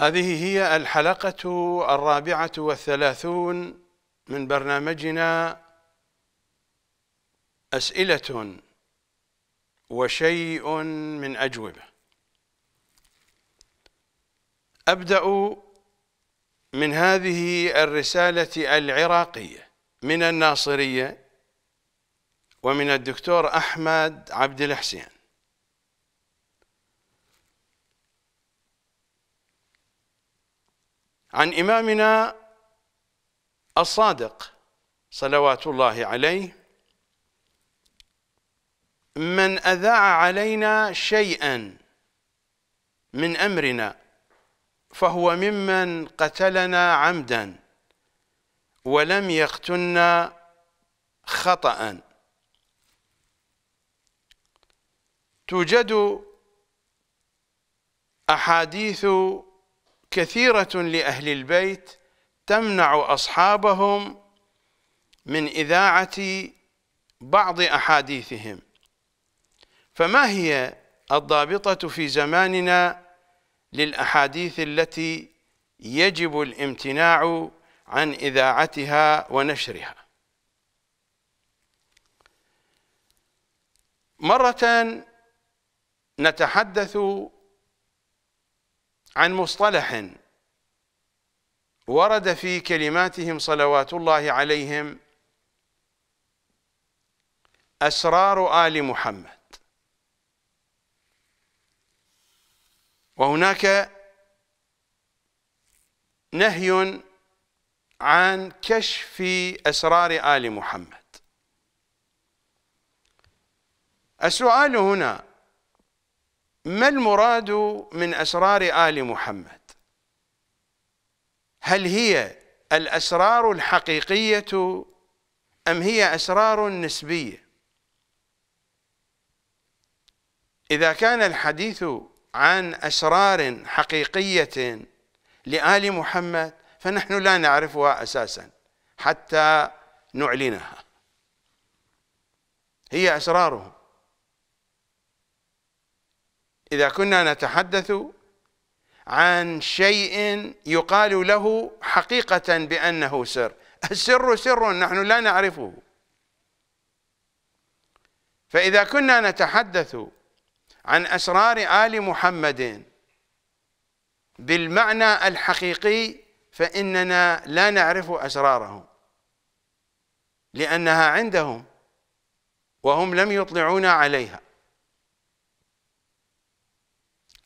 هذه هي الحلقة الرابعة والثلاثون من برنامجنا أسئلة وشيء من أجوبة أبدأ من هذه الرسالة العراقية من الناصرية ومن الدكتور أحمد عبد الحسين عن إمامنا الصادق صلوات الله عليه من أذاع علينا شيئا من أمرنا فهو ممن قتلنا عمدا ولم يقتلنا خطأ توجد أحاديث كثيرة لأهل البيت تمنع أصحابهم من إذاعة بعض أحاديثهم فما هي الضابطة في زماننا للأحاديث التي يجب الامتناع عن إذاعتها ونشرها مرة نتحدث عن مصطلح ورد في كلماتهم صلوات الله عليهم أسرار آل محمد وهناك نهي عن كشف أسرار آل محمد السؤال هنا ما المراد من أسرار آل محمد هل هي الأسرار الحقيقية أم هي أسرار نسبية إذا كان الحديث عن أسرار حقيقية لآل محمد فنحن لا نعرفها أساسا حتى نعلنها هي أسرارهم إذا كنا نتحدث عن شيء يقال له حقيقة بأنه سر السر سر نحن لا نعرفه فإذا كنا نتحدث عن أسرار آل محمد بالمعنى الحقيقي فإننا لا نعرف أسرارهم لأنها عندهم وهم لم يطلعون عليها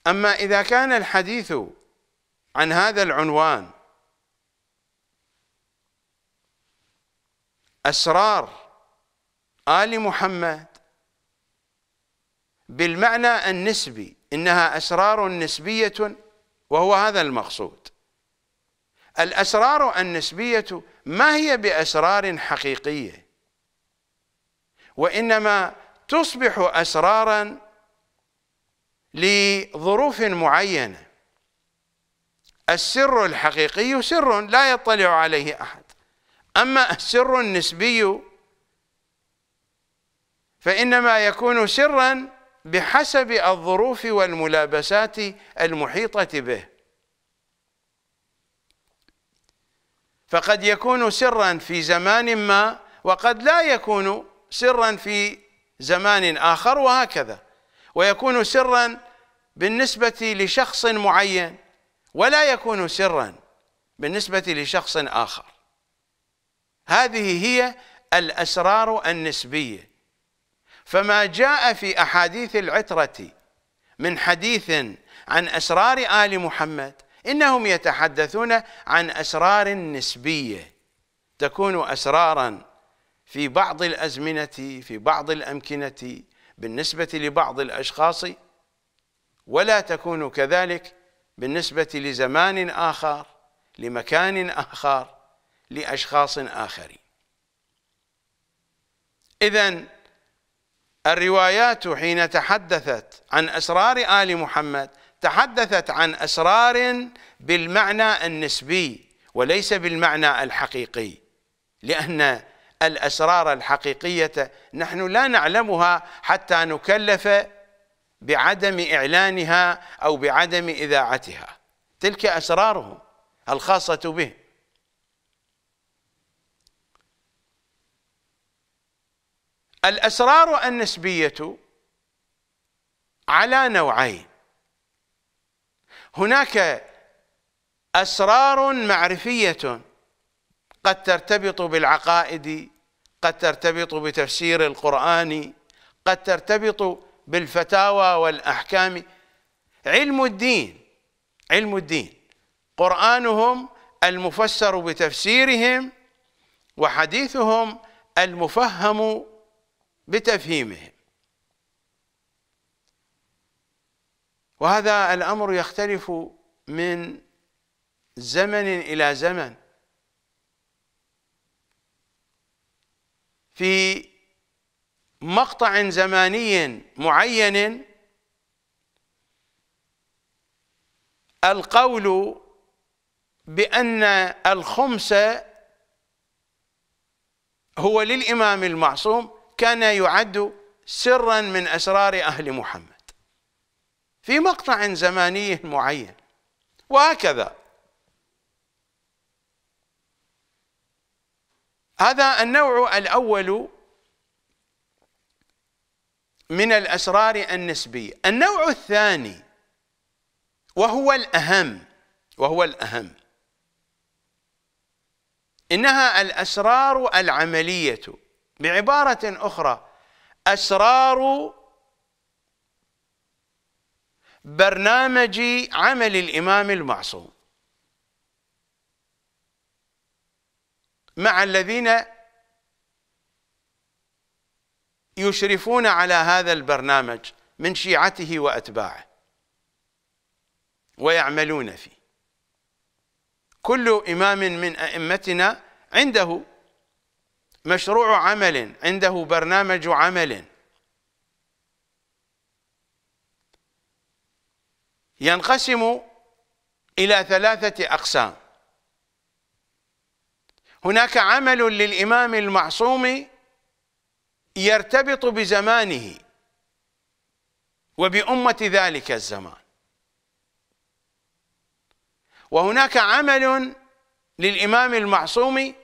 أما إذا كان الحديث عن هذا العنوان أسرار آل محمد بالمعنى النسبي إنها أسرار نسبية وهو هذا المقصود الأسرار النسبية ما هي بأسرار حقيقية وإنما تصبح أسرارا لظروف معينه السر الحقيقي سر لا يطلع عليه احد اما السر النسبي فانما يكون سرا بحسب الظروف والملابسات المحيطه به فقد يكون سرا في زمان ما وقد لا يكون سرا في زمان اخر وهكذا ويكون سرا بالنسبة لشخص معين ولا يكون سرا بالنسبة لشخص آخر هذه هي الأسرار النسبية فما جاء في أحاديث العترة من حديث عن أسرار آل محمد إنهم يتحدثون عن أسرار نسبية تكون أسراراً في بعض الأزمنة في بعض الأمكنة بالنسبة لبعض الأشخاص ولا تكون كذلك بالنسبة لزمان آخر لمكان آخر لأشخاص آخرين إذا الروايات حين تحدثت عن أسرار آل محمد تحدثت عن أسرار بالمعنى النسبي وليس بالمعنى الحقيقي لأن الأسرار الحقيقية نحن لا نعلمها حتى نكلف بعدم إعلانها أو بعدم إذاعتها تلك أسرارهم الخاصة بهم الأسرار النسبية على نوعين هناك أسرار معرفية قد ترتبط بالعقائد قد ترتبط بتفسير القرآن قد ترتبط بالفتاوى والأحكام علم الدين علم الدين قرآنهم المفسر بتفسيرهم وحديثهم المفهم بتفهيمهم وهذا الأمر يختلف من زمن إلى زمن في مقطع زماني معين القول بأن الخمس هو للإمام المعصوم كان يعد سرا من أسرار أهل محمد في مقطع زماني معين وهكذا هذا النوع الأول من الأسرار النسبية النوع الثاني وهو الأهم وهو الأهم إنها الأسرار العملية بعبارة أخرى أسرار برنامج عمل الإمام المعصوم مع الذين يشرفون على هذا البرنامج من شيعته وأتباعه ويعملون فيه كل إمام من أئمتنا عنده مشروع عمل عنده برنامج عمل ينقسم إلى ثلاثة أقسام هناك عمل للإمام المعصوم يرتبط بزمانه وبأمة ذلك الزمان وهناك عمل للإمام المعصوم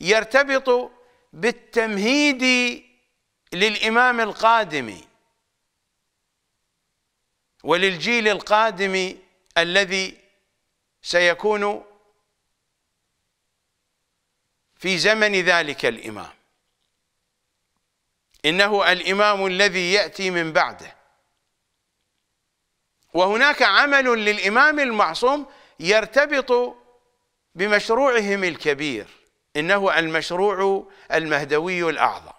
يرتبط بالتمهيد للإمام القادم وللجيل القادم الذي سيكون في زمن ذلك الإمام إنه الإمام الذي يأتي من بعده وهناك عمل للإمام المعصوم يرتبط بمشروعهم الكبير إنه المشروع المهدوي الأعظم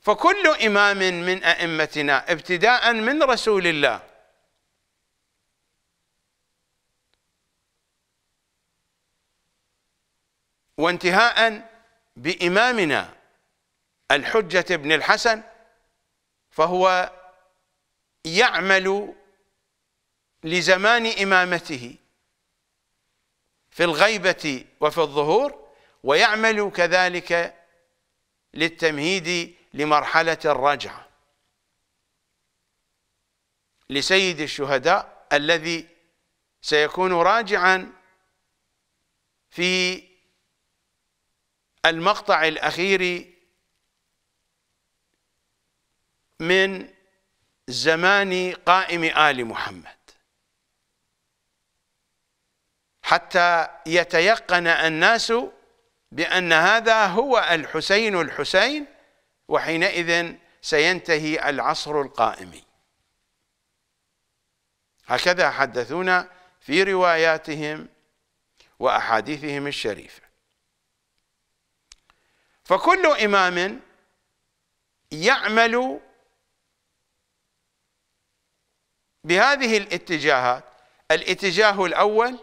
فكل إمام من أئمتنا ابتداء من رسول الله وانتهاء بإمامنا الحجة بن الحسن فهو يعمل لزمان إمامته في الغيبة وفي الظهور ويعمل كذلك للتمهيد لمرحلة الرجعة لسيد الشهداء الذي سيكون راجعا في المقطع الأخير من زمان قائم آل محمد حتى يتيقن الناس بأن هذا هو الحسين الحسين وحينئذ سينتهي العصر القائم هكذا حدثونا في رواياتهم وأحاديثهم الشريفة فكل إمام يعمل بهذه الاتجاهات الاتجاه الأول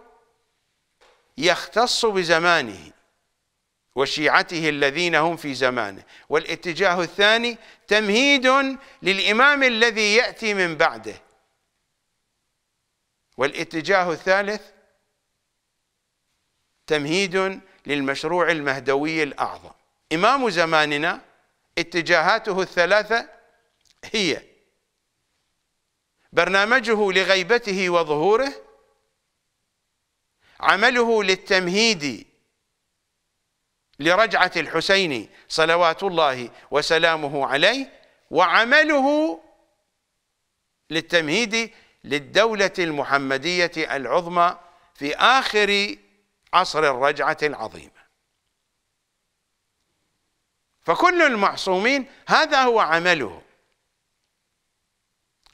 يختص بزمانه وشيعته الذين هم في زمانه والاتجاه الثاني تمهيد للإمام الذي يأتي من بعده والاتجاه الثالث تمهيد للمشروع المهدوي الأعظم إمام زماننا اتجاهاته الثلاثة هي برنامجه لغيبته وظهوره عمله للتمهيد لرجعة الحسين صلوات الله وسلامه عليه وعمله للتمهيد للدولة المحمدية العظمى في آخر عصر الرجعة العظيمة فكل المعصومين هذا هو عمله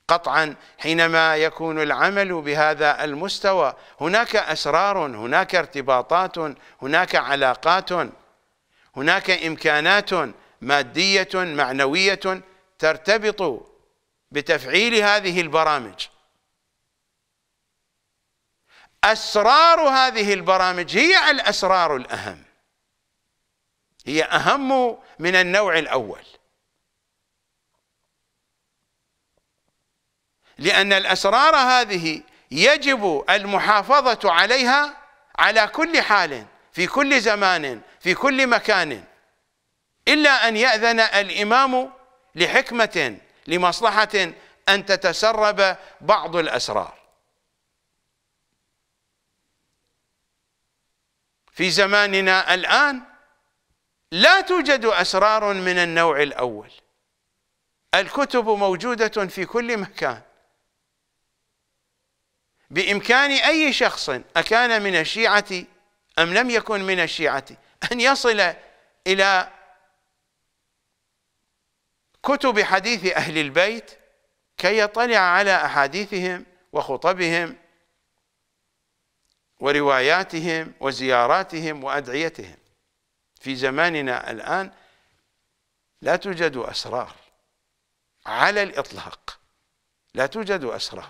قطعا حينما يكون العمل بهذا المستوى هناك أسرار هناك ارتباطات هناك علاقات هناك إمكانات مادية معنوية ترتبط بتفعيل هذه البرامج أسرار هذه البرامج هي الأسرار الأهم هي أهم من النوع الأول لأن الأسرار هذه يجب المحافظة عليها على كل حال في كل زمان في كل مكان إلا أن يأذن الإمام لحكمة لمصلحة أن تتسرب بعض الأسرار في زماننا الآن لا توجد أسرار من النوع الأول الكتب موجودة في كل مكان بإمكان أي شخص أكان من الشيعة أم لم يكن من الشيعة أن يصل إلى كتب حديث أهل البيت كي يطلع على أحاديثهم وخطبهم ورواياتهم وزياراتهم وأدعيتهم في زماننا الآن لا توجد أسرار على الإطلاق لا توجد أسرار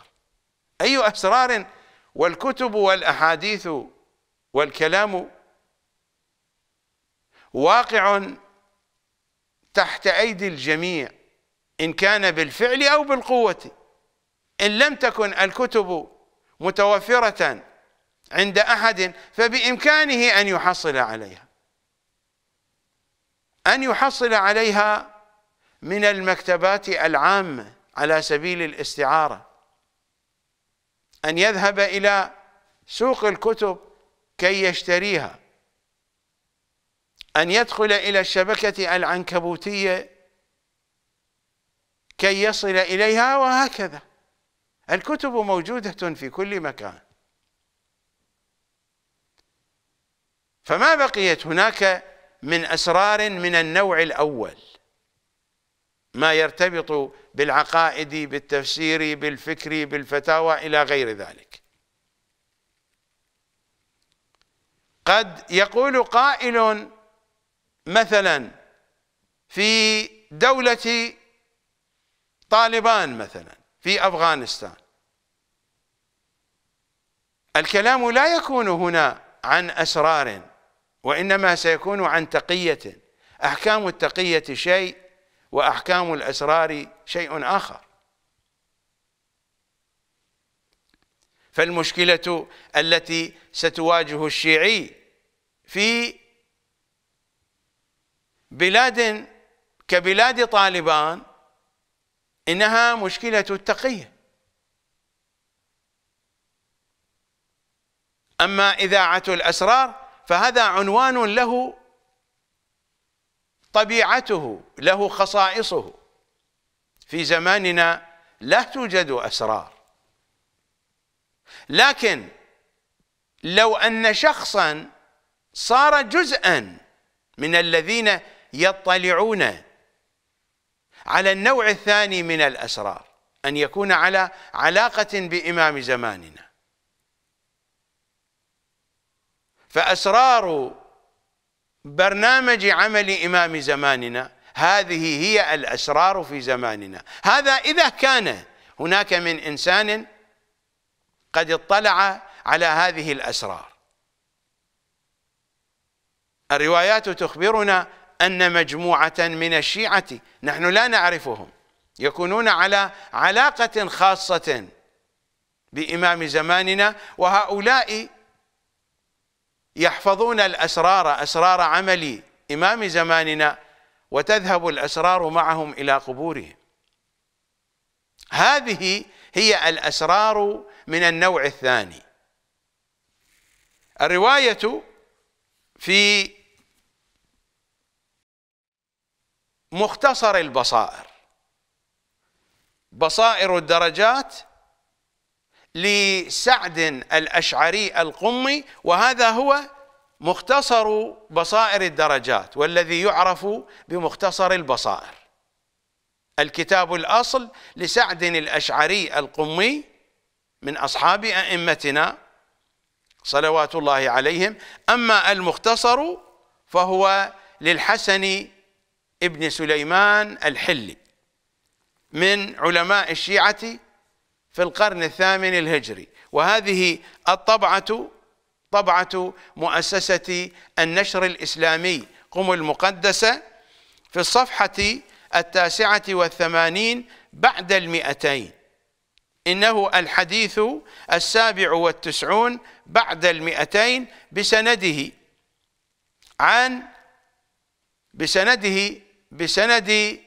أي أسرار والكتب والأحاديث والكلام واقع تحت أيدي الجميع إن كان بالفعل أو بالقوة إن لم تكن الكتب متوفرة عند أحد فبإمكانه أن يحصل عليها أن يحصل عليها من المكتبات العامة على سبيل الاستعارة أن يذهب إلى سوق الكتب كي يشتريها أن يدخل إلى الشبكة العنكبوتية كي يصل إليها وهكذا الكتب موجودة في كل مكان فما بقيت هناك من أسرار من النوع الأول ما يرتبط بالعقائد بالتفسير بالفكر بالفتاوى إلى غير ذلك قد يقول قائل مثلا في دولة طالبان مثلا في أفغانستان الكلام لا يكون هنا عن أسرار وإنما سيكون عن تقية أحكام التقية شيء وأحكام الأسرار شيء آخر فالمشكلة التي ستواجه الشيعي في بلاد كبلاد طالبان إنها مشكلة التقية أما إذاعة الأسرار فهذا عنوان له طبيعته له خصائصه في زماننا لا توجد أسرار لكن لو أن شخصا صار جزءا من الذين يطلعون على النوع الثاني من الأسرار أن يكون على علاقة بإمام زماننا فأسرار برنامج عمل إمام زماننا هذه هي الأسرار في زماننا هذا إذا كان هناك من إنسان قد اطلع على هذه الأسرار الروايات تخبرنا أن مجموعة من الشيعة نحن لا نعرفهم يكونون على علاقة خاصة بإمام زماننا وهؤلاء يحفظون الأسرار أسرار عمل إمام زماننا وتذهب الأسرار معهم إلى قبورهم هذه هي الأسرار من النوع الثاني الرواية في مختصر البصائر بصائر الدرجات لسعد الاشعري القمي وهذا هو مختصر بصائر الدرجات والذي يعرف بمختصر البصائر الكتاب الاصل لسعد الاشعري القمي من اصحاب ائمتنا صلوات الله عليهم اما المختصر فهو للحسن ابن سليمان الحلي من علماء الشيعه في القرن الثامن الهجري وهذه الطبعة طبعة مؤسسة النشر الإسلامي قم المقدسة في الصفحة التاسعة والثمانين بعد المئتين إنه الحديث السابع والتسعون بعد المئتين بسنده عن بسنده بسند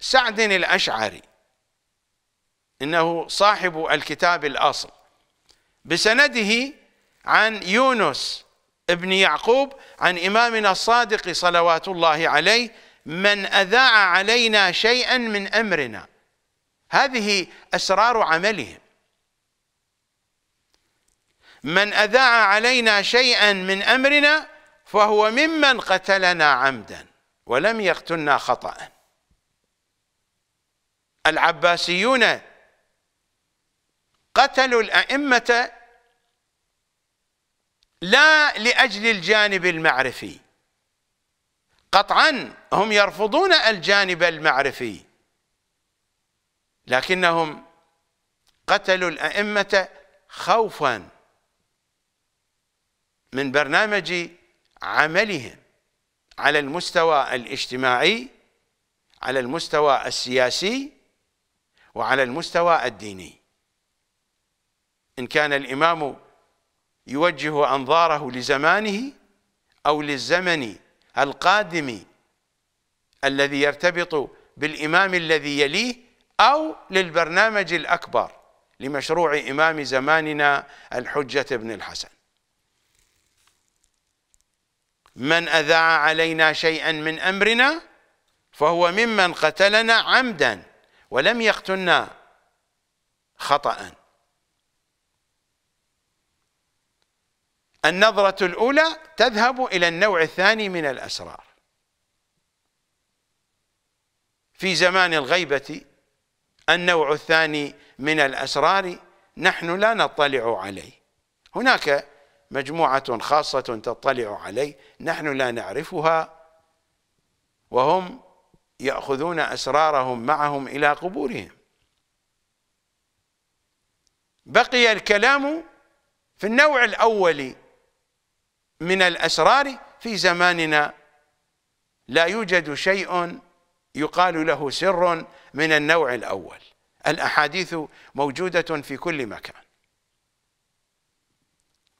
سعد الأشعري إنه صاحب الكتاب الأصل بسنده عن يونس ابن يعقوب عن إمامنا الصادق صلوات الله عليه من أذاع علينا شيئا من أمرنا هذه أسرار عملهم من أذاع علينا شيئا من أمرنا فهو ممن قتلنا عمدا ولم يقتلنا خطأ العباسيون قتلوا الأئمة لا لأجل الجانب المعرفي قطعا هم يرفضون الجانب المعرفي لكنهم قتلوا الأئمة خوفا من برنامج عملهم على المستوى الاجتماعي على المستوى السياسي وعلى المستوى الديني إن كان الإمام يوجه أنظاره لزمانه أو للزمن القادم الذي يرتبط بالإمام الذي يليه أو للبرنامج الأكبر لمشروع إمام زماننا الحجة بن الحسن من أذاع علينا شيئا من أمرنا فهو ممن قتلنا عمدا ولم يقتلنا خطأ النظرة الأولى تذهب إلى النوع الثاني من الأسرار في زمان الغيبة النوع الثاني من الأسرار نحن لا نطلع عليه هناك مجموعة خاصة تطلع عليه نحن لا نعرفها وهم يأخذون أسرارهم معهم إلى قبورهم بقي الكلام في النوع الأولي من الأسرار في زماننا لا يوجد شيء يقال له سر من النوع الأول الأحاديث موجودة في كل مكان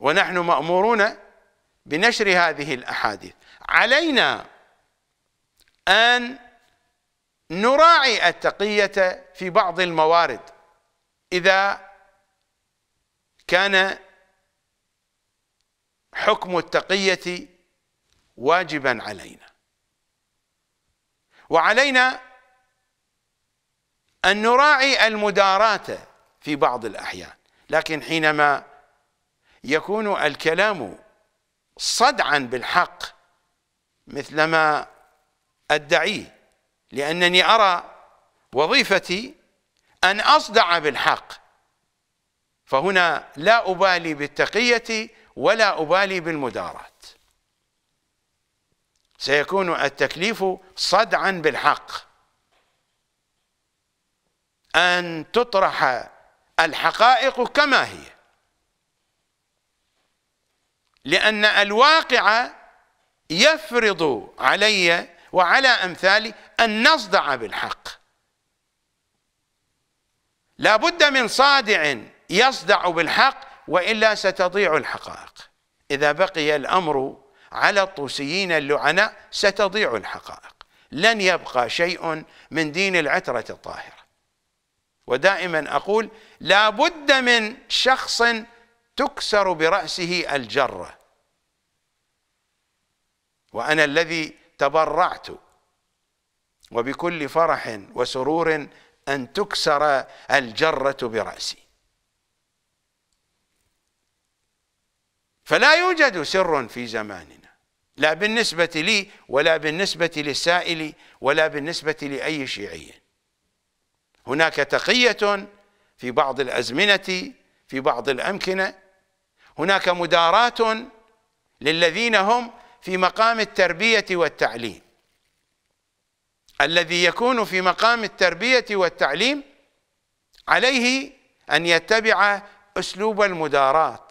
ونحن مأمورون بنشر هذه الأحاديث علينا أن نراعي التقية في بعض الموارد إذا كان حكم التقية واجبا علينا وعلينا أن نراعي المداراة في بعض الأحيان لكن حينما يكون الكلام صدعا بالحق مثلما أدعيه لأنني أرى وظيفتي أن أصدع بالحق فهنا لا أبالي بالتقية ولا أبالي بالمدارات سيكون التكليف صدعا بالحق أن تطرح الحقائق كما هي لأن الواقع يفرض علي وعلى أمثالي أن نصدع بالحق لا بد من صادع يصدع بالحق وإلا ستضيع الحقائق إذا بقي الأمر على الطوسيين اللعناء ستضيع الحقائق لن يبقى شيء من دين العترة الطاهرة ودائما أقول لا بد من شخص تكسر برأسه الجرة وأنا الذي تبرعت وبكل فرح وسرور أن تكسر الجرة برأسي فلا يوجد سر في زماننا لا بالنسبة لي ولا بالنسبة للسائل ولا بالنسبة لأي شيعي هناك تقية في بعض الأزمنة في بعض الأمكنة هناك مدارات للذين هم في مقام التربية والتعليم الذي يكون في مقام التربية والتعليم عليه أن يتبع أسلوب المداراة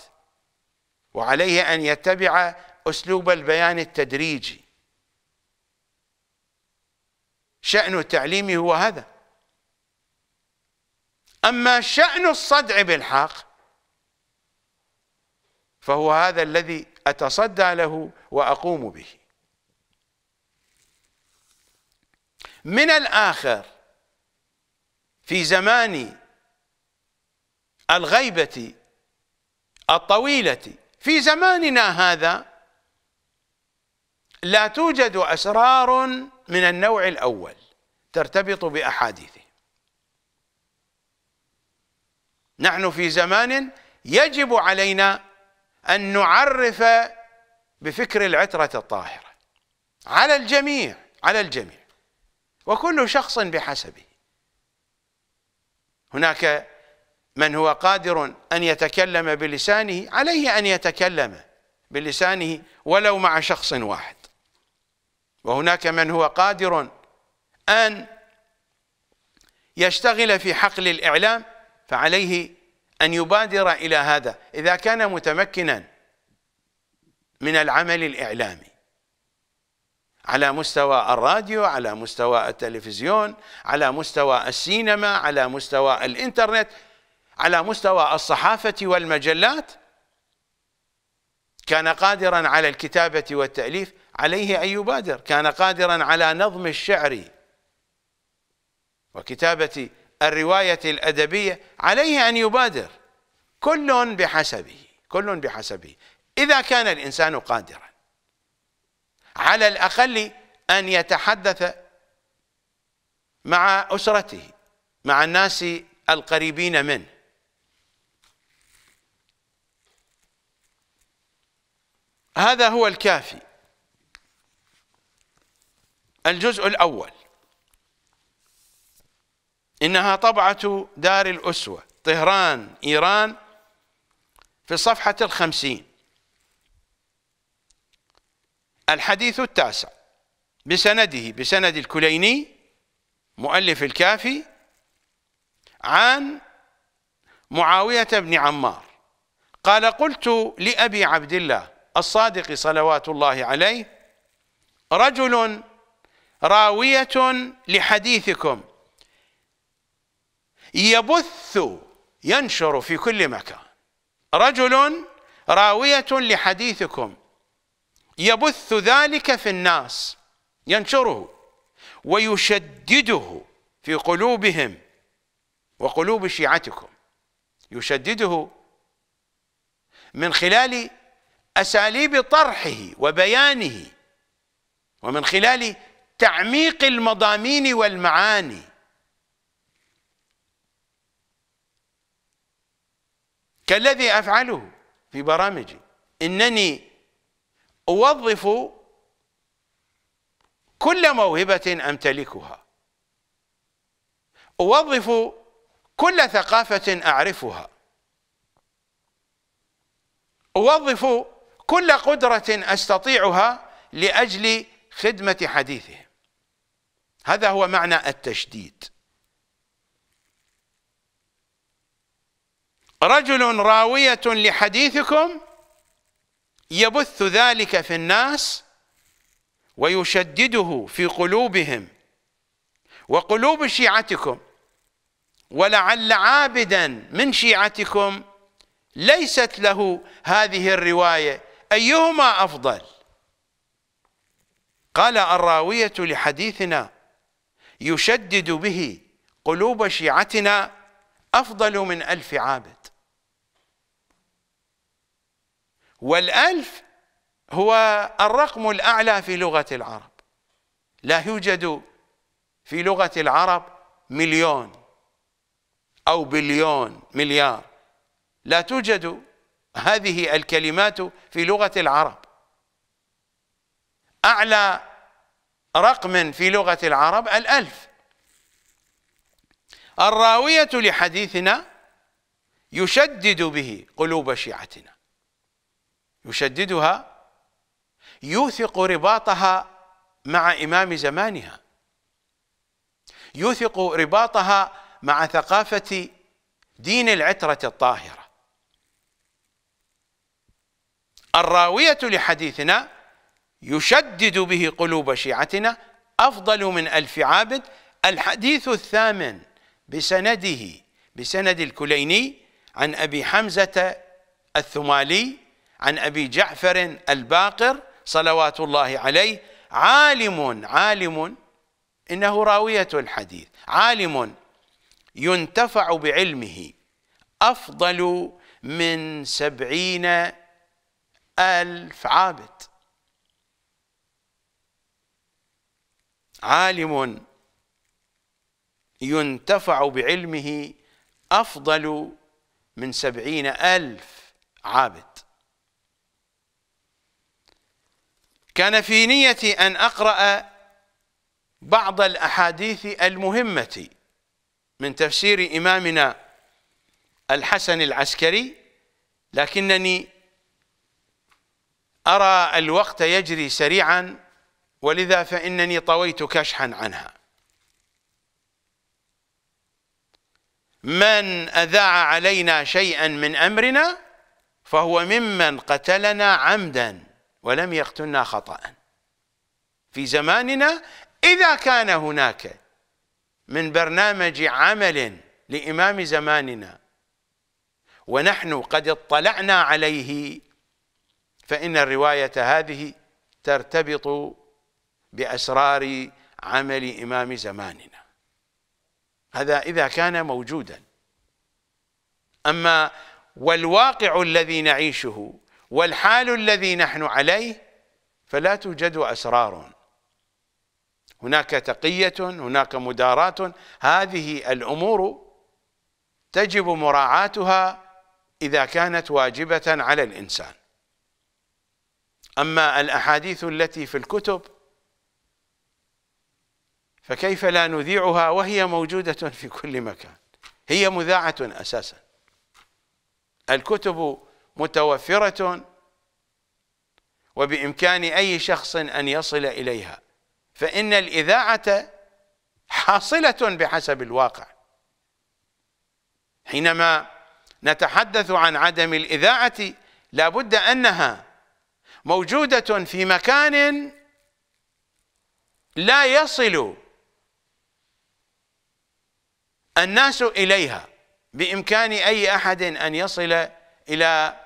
وعليه أن يتبع أسلوب البيان التدريجي شأن التعليم هو هذا أما شأن الصدع بالحق فهو هذا الذي أتصدى له وأقوم به من الآخر في زمان الغيبة الطويلة في زماننا هذا لا توجد أسرار من النوع الأول ترتبط بأحاديثه نحن في زمان يجب علينا أن نعرف بفكر العترة الطاهرة على الجميع على الجميع وكل شخص بحسبه هناك من هو قادر أن يتكلم بلسانه عليه أن يتكلم بلسانه ولو مع شخص واحد وهناك من هو قادر أن يشتغل في حقل الإعلام فعليه أن يبادر إلى هذا إذا كان متمكنا من العمل الإعلامي على مستوى الراديو على مستوى التلفزيون على مستوى السينما على مستوى الإنترنت على مستوى الصحافة والمجلات كان قادرا على الكتابة والتأليف عليه أن يبادر كان قادرا على نظم الشعر وكتابة الرواية الأدبية عليه أن يبادر كل بحسبه كل بحسبه إذا كان الإنسان قادرا على الأقل أن يتحدث مع أسرته مع الناس القريبين منه هذا هو الكافي الجزء الأول إنها طبعة دار الأسوة طهران إيران في الصفحة الخمسين الحديث التاسع بسنده بسند الكليني مؤلف الكافي عن معاوية بن عمار قال قلت لأبي عبد الله الصادق صلوات الله عليه رجل راوية لحديثكم يبث ينشر في كل مكان رجل راوية لحديثكم يبث ذلك في الناس ينشره ويشدده في قلوبهم وقلوب شيعتكم يشدده من خلال اساليب طرحه وبيانه ومن خلال تعميق المضامين والمعاني كالذي افعله في برامجي انني اوظف كل موهبه امتلكها اوظف كل ثقافه اعرفها اوظف كل قدرة أستطيعها لأجل خدمة حديثهم هذا هو معنى التشديد رجل راوية لحديثكم يبث ذلك في الناس ويشدده في قلوبهم وقلوب شيعتكم ولعل عابدا من شيعتكم ليست له هذه الروايه أيهما أفضل قال الراوية لحديثنا يشدد به قلوب شيعتنا أفضل من ألف عابد والألف هو الرقم الأعلى في لغة العرب لا يوجد في لغة العرب مليون أو بليون مليار لا توجد هذه الكلمات في لغة العرب أعلى رقم في لغة العرب الألف الراوية لحديثنا يشدد به قلوب شيعتنا يشددها يوثق رباطها مع إمام زمانها يوثق رباطها مع ثقافة دين العترة الطاهرة الراوية لحديثنا يشدد به قلوب شيعتنا أفضل من ألف عابد الحديث الثامن بسنده بسند الكليني عن أبي حمزة الثمالي عن أبي جعفر الباقر صلوات الله عليه عالم عالم إنه راوية الحديث عالم ينتفع بعلمه أفضل من سبعين ألف عابد عالم ينتفع بعلمه أفضل من سبعين ألف عابد كان في نيتي أن أقرأ بعض الأحاديث المهمة من تفسير إمامنا الحسن العسكري لكنني أرى الوقت يجري سريعا ولذا فإنني طويت كشحا عنها من أذاع علينا شيئا من أمرنا فهو ممن قتلنا عمدا ولم يقتلنا خطأ في زماننا إذا كان هناك من برنامج عمل لإمام زماننا ونحن قد اطلعنا عليه فإن الرواية هذه ترتبط بأسرار عمل إمام زماننا هذا إذا كان موجودا أما والواقع الذي نعيشه والحال الذي نحن عليه فلا توجد أسرار هناك تقية هناك مداراة هذه الأمور تجب مراعاتها إذا كانت واجبة على الإنسان أما الأحاديث التي في الكتب فكيف لا نذيعها وهي موجودة في كل مكان هي مذاعة أساسا الكتب متوفرة وبإمكان أي شخص أن يصل إليها فإن الإذاعة حاصلة بحسب الواقع حينما نتحدث عن عدم الإذاعة لا بد أنها موجودة في مكان لا يصل الناس إليها بإمكان أي أحد أن يصل إلى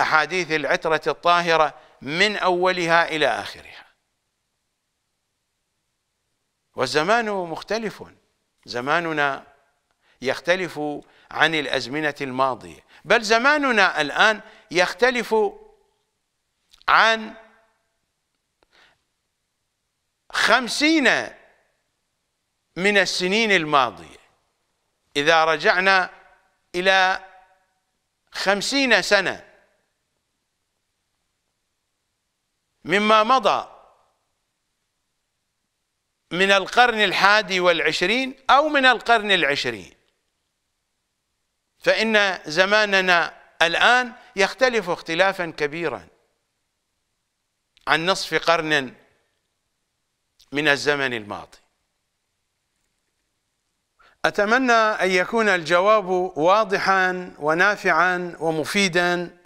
أحاديث العترة الطاهرة من أولها إلى آخرها والزمان مختلف زماننا يختلف عن الأزمنة الماضية بل زماننا الآن يختلف عن خمسين من السنين الماضية إذا رجعنا إلى خمسين سنة مما مضى من القرن الحادي والعشرين أو من القرن العشرين فإن زماننا الآن يختلف اختلافا كبيرا عن نصف قرن من الزمن الماضي أتمنى أن يكون الجواب واضحا ونافعا ومفيدا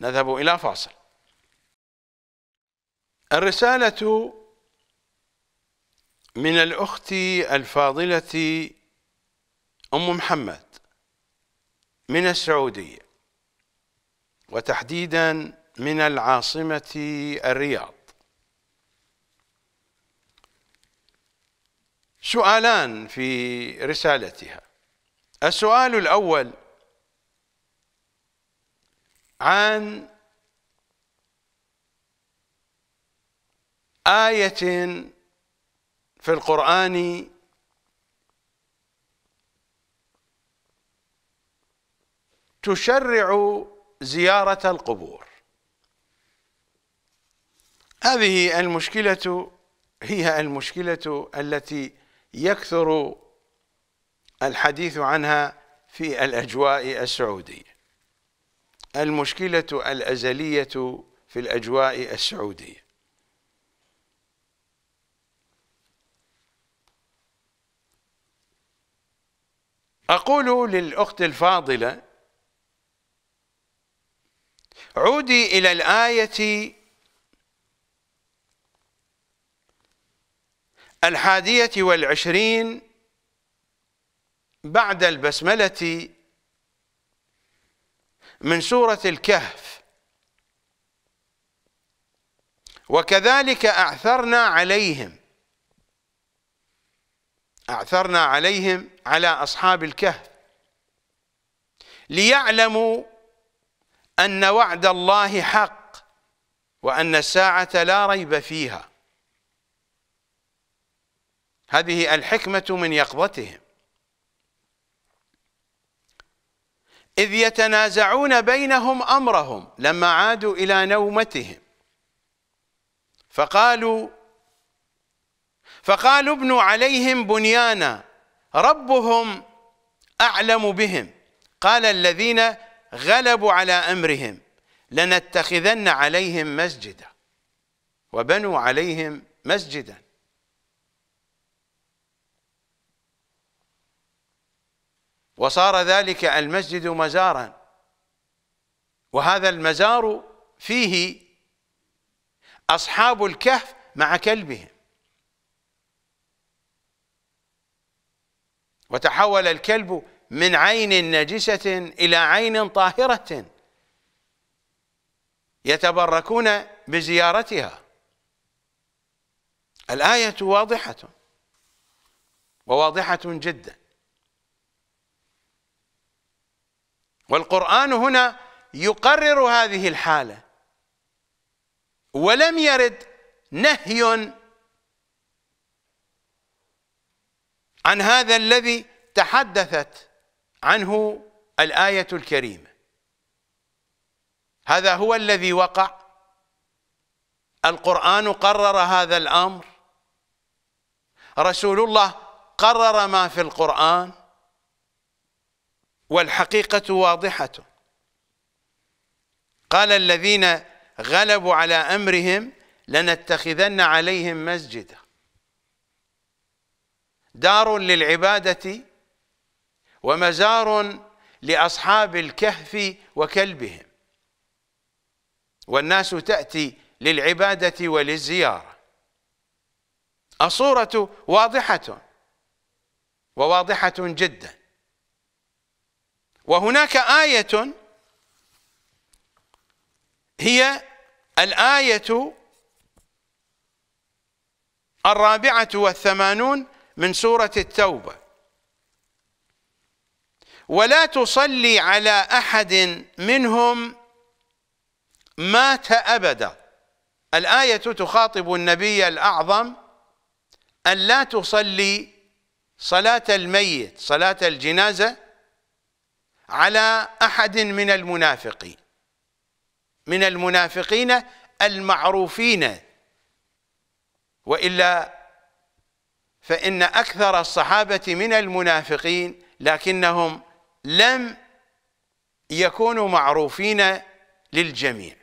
نذهب إلى فاصل الرسالة من الأخت الفاضلة أم محمد من السعودية وتحديدا من العاصمة الرياض سؤالان في رسالتها السؤال الأول عن آية في القرآن تشرع زيارة القبور هذه المشكلة هي المشكلة التي يكثر الحديث عنها في الأجواء السعودية المشكلة الأزلية في الأجواء السعودية أقول للأخت الفاضلة عودي إلى الآية الحادية والعشرين بعد البسملة من سورة الكهف وكذلك أعثرنا عليهم أعثرنا عليهم على أصحاب الكهف ليعلموا أن وعد الله حق وأن الساعة لا ريب فيها هذه الحكمة من يقظتهم إذ يتنازعون بينهم أمرهم لما عادوا إلى نومتهم فقالوا فقالوا ابنوا عليهم بنيانا ربهم أعلم بهم قال الذين غلبوا على أمرهم لنتخذن عليهم مسجدا وبنوا عليهم مسجدا وصار ذلك المسجد مزارا وهذا المزار فيه أصحاب الكهف مع كلبهم وتحول الكلب من عين نجسة إلى عين طاهرة يتبركون بزيارتها الآية واضحة وواضحة جدا والقرآن هنا يقرر هذه الحالة ولم يرد نهي عن هذا الذي تحدثت عنه الآية الكريمة هذا هو الذي وقع القرآن قرر هذا الأمر رسول الله قرر ما في القرآن والحقيقة واضحة قال الذين غلبوا على أمرهم لنتخذن عليهم مسجدا دار للعبادة ومزار لأصحاب الكهف وكلبهم والناس تأتي للعبادة وللزيارة الصورة واضحة وواضحة جدا وهناك آية هي الآية الرابعة والثمانون من سورة التوبة ولا تصلي على أحد منهم مات أبدا الآية تخاطب النبي الأعظم أن لا تصلي صلاة الميت صلاة الجنازة على احد من المنافقين من المنافقين المعروفين والا فان اكثر الصحابه من المنافقين لكنهم لم يكونوا معروفين للجميع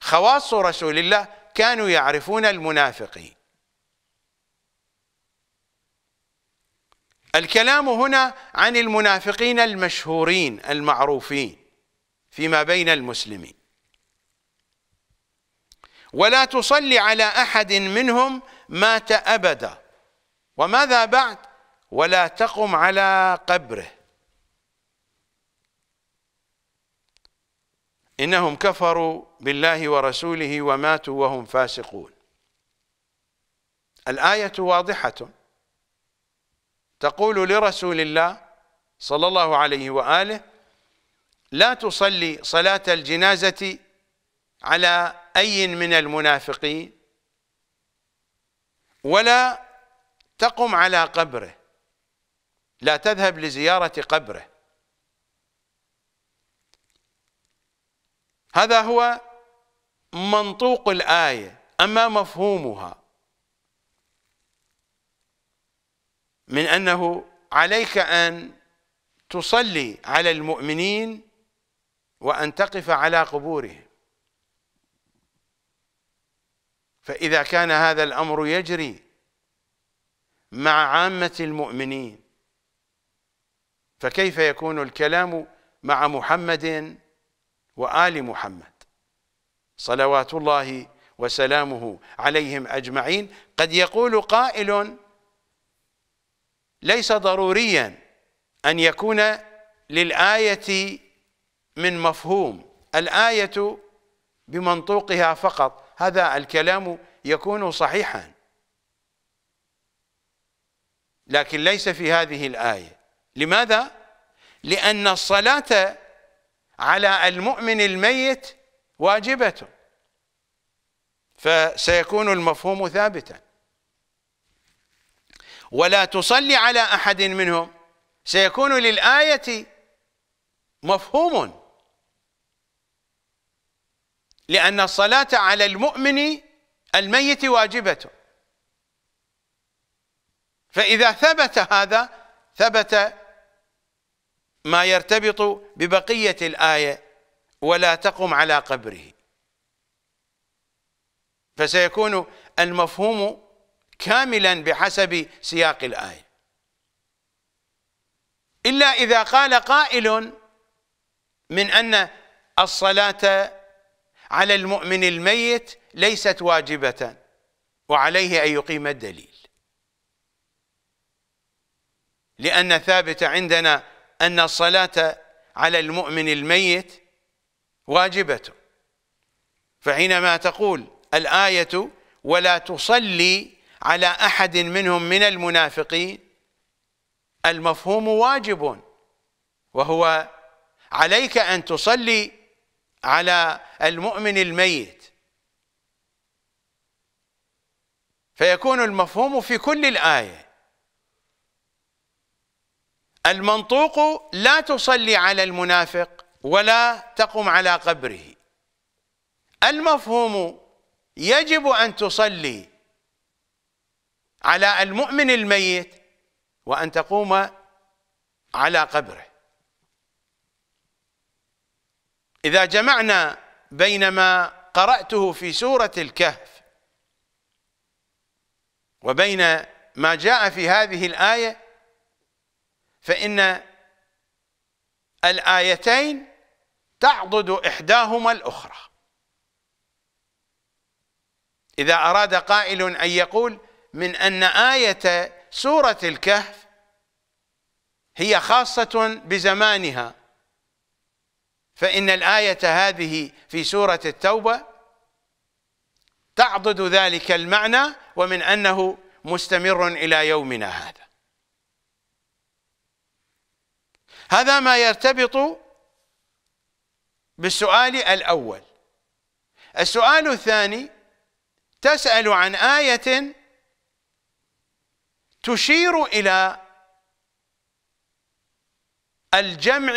خواص رسول الله كانوا يعرفون المنافقين الكلام هنا عن المنافقين المشهورين المعروفين فيما بين المسلمين ولا تصلي على أحد منهم مات أبدا وماذا بعد ولا تقم على قبره إنهم كفروا بالله ورسوله وماتوا وهم فاسقون الآية واضحة تقول لرسول الله صلى الله عليه وآله لا تصلي صلاة الجنازة على أي من المنافقين ولا تقم على قبره لا تذهب لزيارة قبره هذا هو منطوق الآية أما مفهومها من أنه عليك أن تصلي على المؤمنين وأن تقف على قبورهم فإذا كان هذا الأمر يجري مع عامة المؤمنين فكيف يكون الكلام مع محمد وآل محمد صلوات الله وسلامه عليهم أجمعين قد يقول قائل ليس ضروريا أن يكون للآية من مفهوم الآية بمنطوقها فقط هذا الكلام يكون صحيحا لكن ليس في هذه الآية لماذا؟ لأن الصلاة على المؤمن الميت واجبة فسيكون المفهوم ثابتا ولا تصلي على أحد منهم سيكون للآية مفهوم لأن الصلاة على المؤمن الميت واجبة فإذا ثبت هذا ثبت ما يرتبط ببقية الآية ولا تقم على قبره فسيكون المفهوم كاملا بحسب سياق الآية إلا إذا قال قائل من أن الصلاة على المؤمن الميت ليست واجبة وعليه أن يقيم الدليل لأن ثابت عندنا أن الصلاة على المؤمن الميت واجبة فحينما تقول الآية ولا تصلي على أحد منهم من المنافقين المفهوم واجب وهو عليك أن تصلي على المؤمن الميت فيكون المفهوم في كل الآية المنطوق لا تصلي على المنافق ولا تقم على قبره المفهوم يجب أن تصلي على المؤمن الميت وأن تقوم على قبره إذا جمعنا بين ما قرأته في سورة الكهف وبين ما جاء في هذه الآية فإن الآيتين تعضد إحداهما الأخرى إذا أراد قائل أن يقول من أن آية سورة الكهف هي خاصة بزمانها فإن الآية هذه في سورة التوبة تعضد ذلك المعنى ومن أنه مستمر إلى يومنا هذا هذا ما يرتبط بالسؤال الأول السؤال الثاني تسأل عن آية تشير إلى الجمع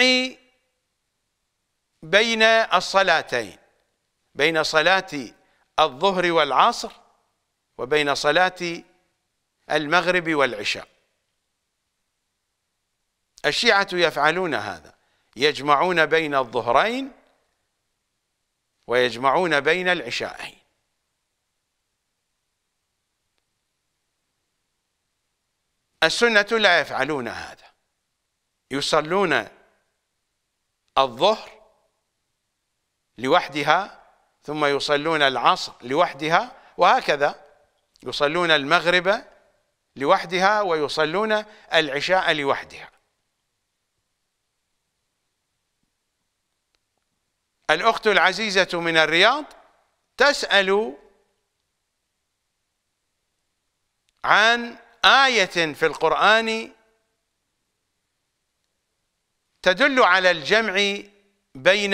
بين الصلاتين بين صلاة الظهر والعصر وبين صلاة المغرب والعشاء الشيعة يفعلون هذا يجمعون بين الظهرين ويجمعون بين العشاءين السنة لا يفعلون هذا يصلون الظهر لوحدها ثم يصلون العصر لوحدها وهكذا يصلون المغرب لوحدها ويصلون العشاء لوحدها الأخت العزيزة من الرياض تسأل عن آية في القرآن تدل على الجمع بين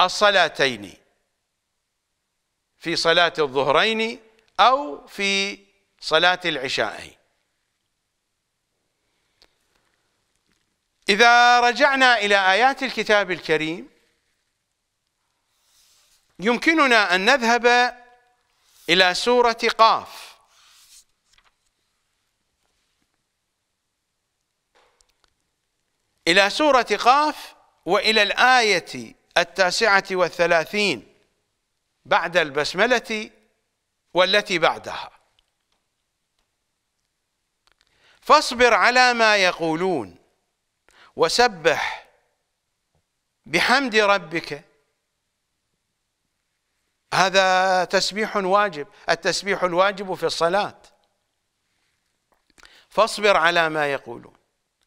الصلاتين في صلاة الظهرين أو في صلاة العشاء إذا رجعنا إلى آيات الكتاب الكريم يمكننا أن نذهب إلى سورة قاف إلى سورة قاف وإلى الآية التاسعة والثلاثين بعد البسملة والتي بعدها فاصبر على ما يقولون وسبح بحمد ربك هذا تسبيح واجب التسبيح الواجب في الصلاة فاصبر على ما يقولون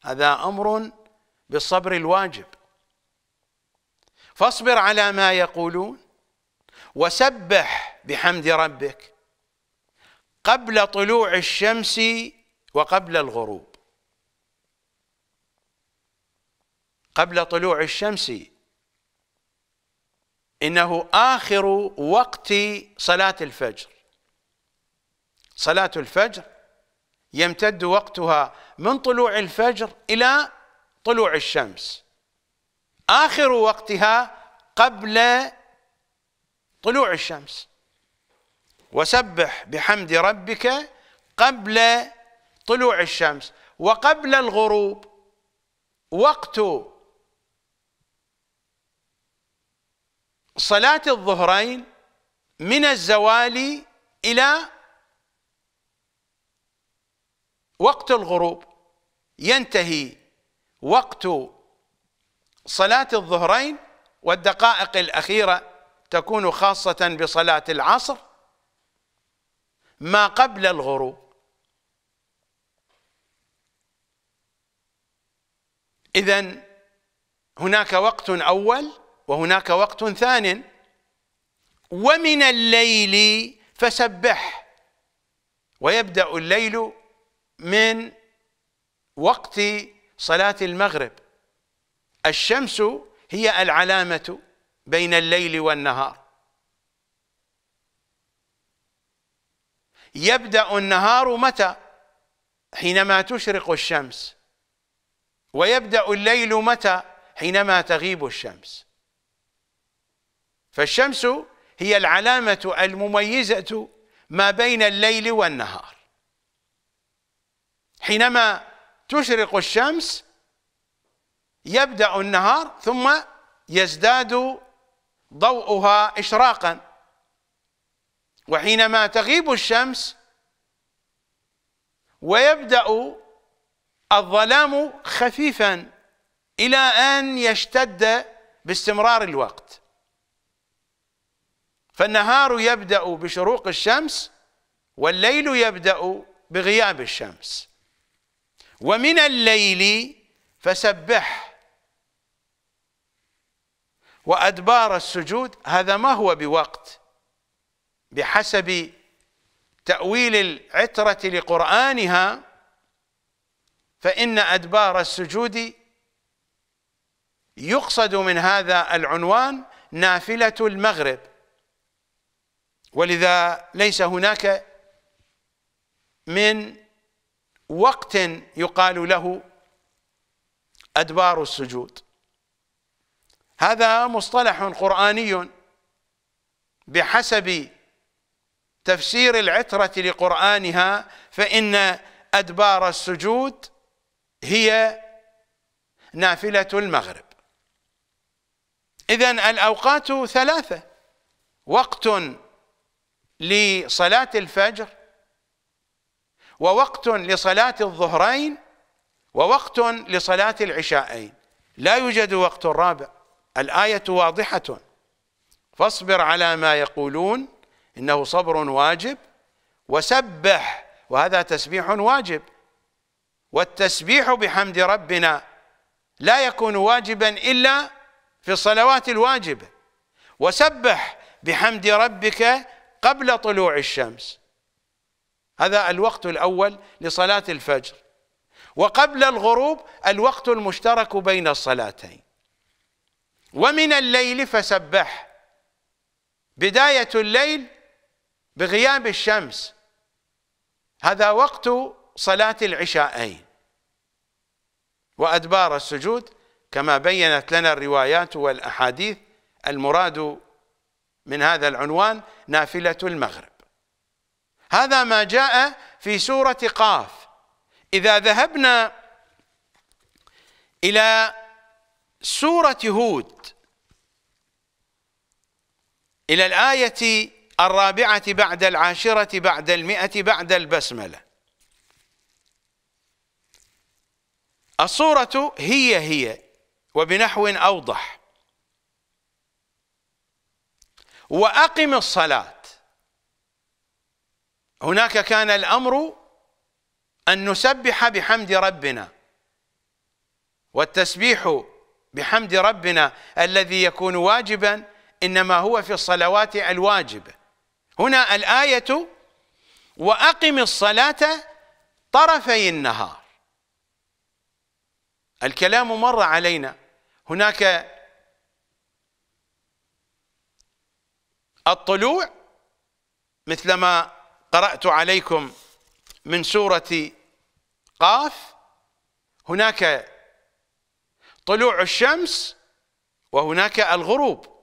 هذا أمر بالصبر الواجب فاصبر على ما يقولون وسبح بحمد ربك قبل طلوع الشمس وقبل الغروب قبل طلوع الشمس انه اخر وقت صلاه الفجر صلاه الفجر يمتد وقتها من طلوع الفجر الى طلوع الشمس آخر وقتها قبل طلوع الشمس وسبح بحمد ربك قبل طلوع الشمس وقبل الغروب وقت صلاة الظهرين من الزوال إلى وقت الغروب ينتهي وقت صلاة الظهرين والدقائق الأخيرة تكون خاصة بصلاة العصر ما قبل الغروب إذا هناك وقت أول وهناك وقت ثان ومن الليل فسبح ويبدأ الليل من وقت صلاة المغرب الشمس هي العلامة بين الليل والنهار يبدأ النهار متى؟ حينما تشرق الشمس ويبدأ الليل متى؟ حينما تغيب الشمس فالشمس هي العلامة المميزة ما بين الليل والنهار حينما تشرق الشمس يبدأ النهار ثم يزداد ضوءها إشراقا وحينما تغيب الشمس ويبدأ الظلام خفيفا إلى أن يشتد باستمرار الوقت فالنهار يبدأ بشروق الشمس والليل يبدأ بغياب الشمس ومن الليل فسبح وأدبار السجود هذا ما هو بوقت بحسب تأويل العترة لقرآنها فإن أدبار السجود يقصد من هذا العنوان نافلة المغرب ولذا ليس هناك من وقت يقال له أدبار السجود هذا مصطلح قرآني بحسب تفسير العترة لقرآنها فإن أدبار السجود هي نافلة المغرب إذا الأوقات ثلاثة وقت لصلاة الفجر ووقت لصلاة الظهرين ووقت لصلاة العشاءين لا يوجد وقت رابع الآية واضحة فاصبر على ما يقولون إنه صبر واجب وسبح وهذا تسبيح واجب والتسبيح بحمد ربنا لا يكون واجبا إلا في الصلوات الواجبة وسبح بحمد ربك قبل طلوع الشمس هذا الوقت الأول لصلاة الفجر وقبل الغروب الوقت المشترك بين الصلاتين ومن الليل فسبح بداية الليل بغياب الشمس هذا وقت صلاة العشاءين وأدبار السجود كما بينت لنا الروايات والأحاديث المراد من هذا العنوان نافلة المغرب هذا ما جاء في سورة قاف إذا ذهبنا إلى سورة هود إلى الآية الرابعة بعد العاشرة بعد المئة بعد البسملة الصورة هي هي وبنحو أوضح وأقم الصلاة هناك كان الأمر أن نسبح بحمد ربنا والتسبيح بحمد ربنا الذي يكون واجبا إنما هو في الصلوات الواجبة هنا الآية وأقم الصلاة طرفي النهار الكلام مر علينا هناك الطلوع مثلما قرأت عليكم من سورة قاف هناك طلوع الشمس وهناك الغروب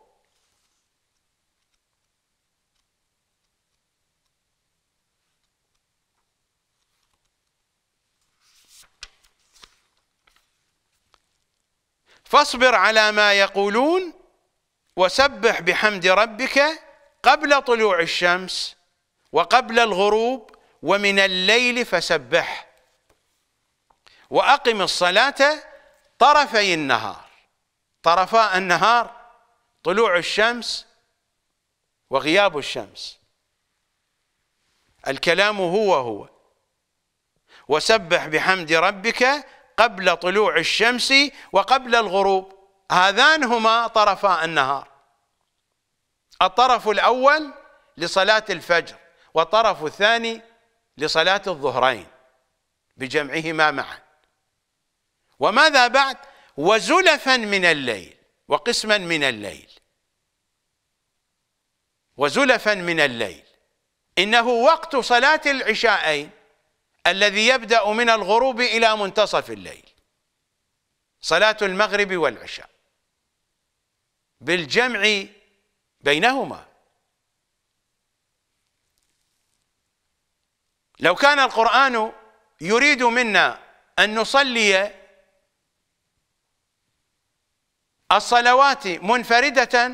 فاصبر على ما يقولون وسبح بحمد ربك قبل طلوع الشمس وقبل الغروب ومن الليل فسبح وأقم الصلاة طرفي النهار طرفا النهار طلوع الشمس وغياب الشمس الكلام هو هو وسبح بحمد ربك قبل طلوع الشمس وقبل الغروب هذان هما طرفا النهار الطرف الأول لصلاة الفجر وطرف الثاني لصلاة الظهرين بجمعهما معا وماذا بعد وزلفا من الليل وقسما من الليل وزلفا من الليل إنه وقت صلاة العشاءين الذي يبدأ من الغروب إلى منتصف الليل صلاة المغرب والعشاء بالجمع بينهما لو كان القرآن يريد منا أن نصلي الصلوات منفردة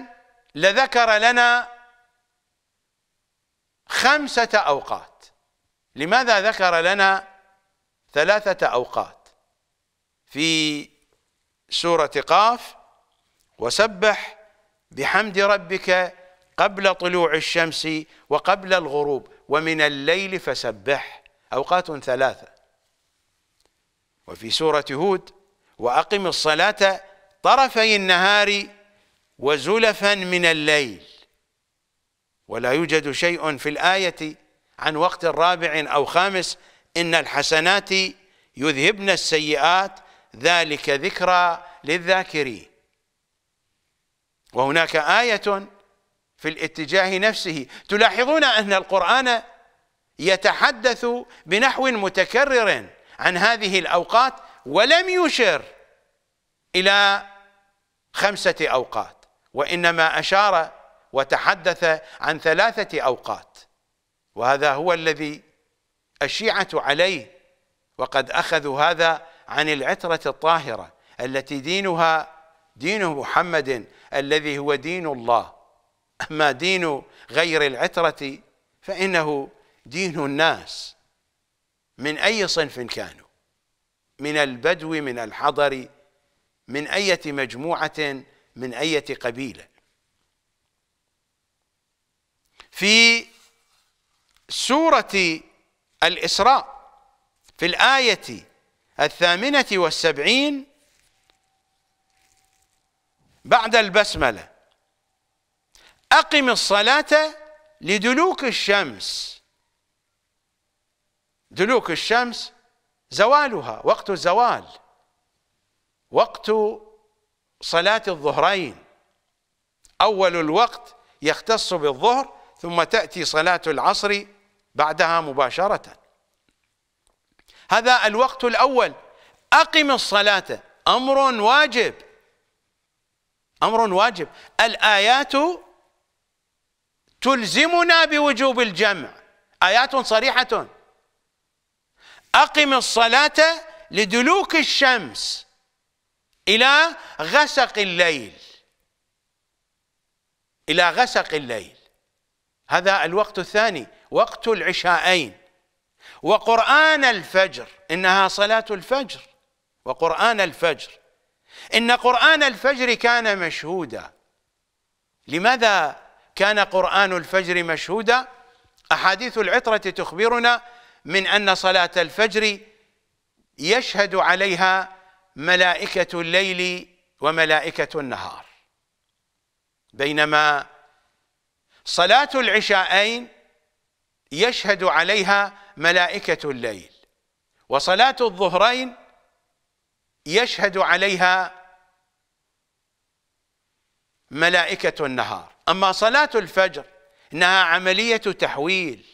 لذكر لنا خمسة أوقات لماذا ذكر لنا ثلاثة أوقات في سورة قاف وسبح بحمد ربك قبل طلوع الشمس وقبل الغروب ومن الليل فسبح أوقات ثلاثة وفي سورة هود وأقم الصلاة طرفي النهار وزلفا من الليل ولا يوجد شيء في الآية عن وقت رابع أو خامس إن الحسنات يذهبن السيئات ذلك ذكرى للذاكرين وهناك آية في الاتجاه نفسه تلاحظون أن القرآن يتحدث بنحو متكرر عن هذه الأوقات ولم يشر إلى خمسة أوقات وإنما أشار وتحدث عن ثلاثة أوقات وهذا هو الذي الشيعة عليه وقد أخذوا هذا عن العترة الطاهرة التي دينها دين محمد الذي هو دين الله أما دين غير العترة فإنه دين الناس من أي صنف كانوا من البدو من الحضر من أية مجموعة من أية قبيلة في سورة الإسراء في الآية الثامنة والسبعين بعد البسملة أقم الصلاة لدلوك الشمس دلوك الشمس زوالها وقت الزوال وقت صلاة الظهرين أول الوقت يختص بالظهر ثم تأتي صلاة العصر بعدها مباشرة هذا الوقت الأول أقم الصلاة أمر واجب أمر واجب الآيات تلزمنا بوجوب الجمع آيات صريحة أقم الصلاة لدلوك الشمس إلى غسق الليل إلى غسق الليل هذا الوقت الثاني وقت العشاءين وقرآن الفجر إنها صلاة الفجر وقرآن الفجر إن قرآن الفجر كان مشهودا لماذا كان قرآن الفجر مشهودا أحاديث العطرة تخبرنا من أن صلاة الفجر يشهد عليها ملائكة الليل وملائكة النهار بينما صلاة العشاءين يشهد عليها ملائكة الليل وصلاة الظهرين يشهد عليها ملائكة النهار أما صلاة الفجر إنها عملية تحويل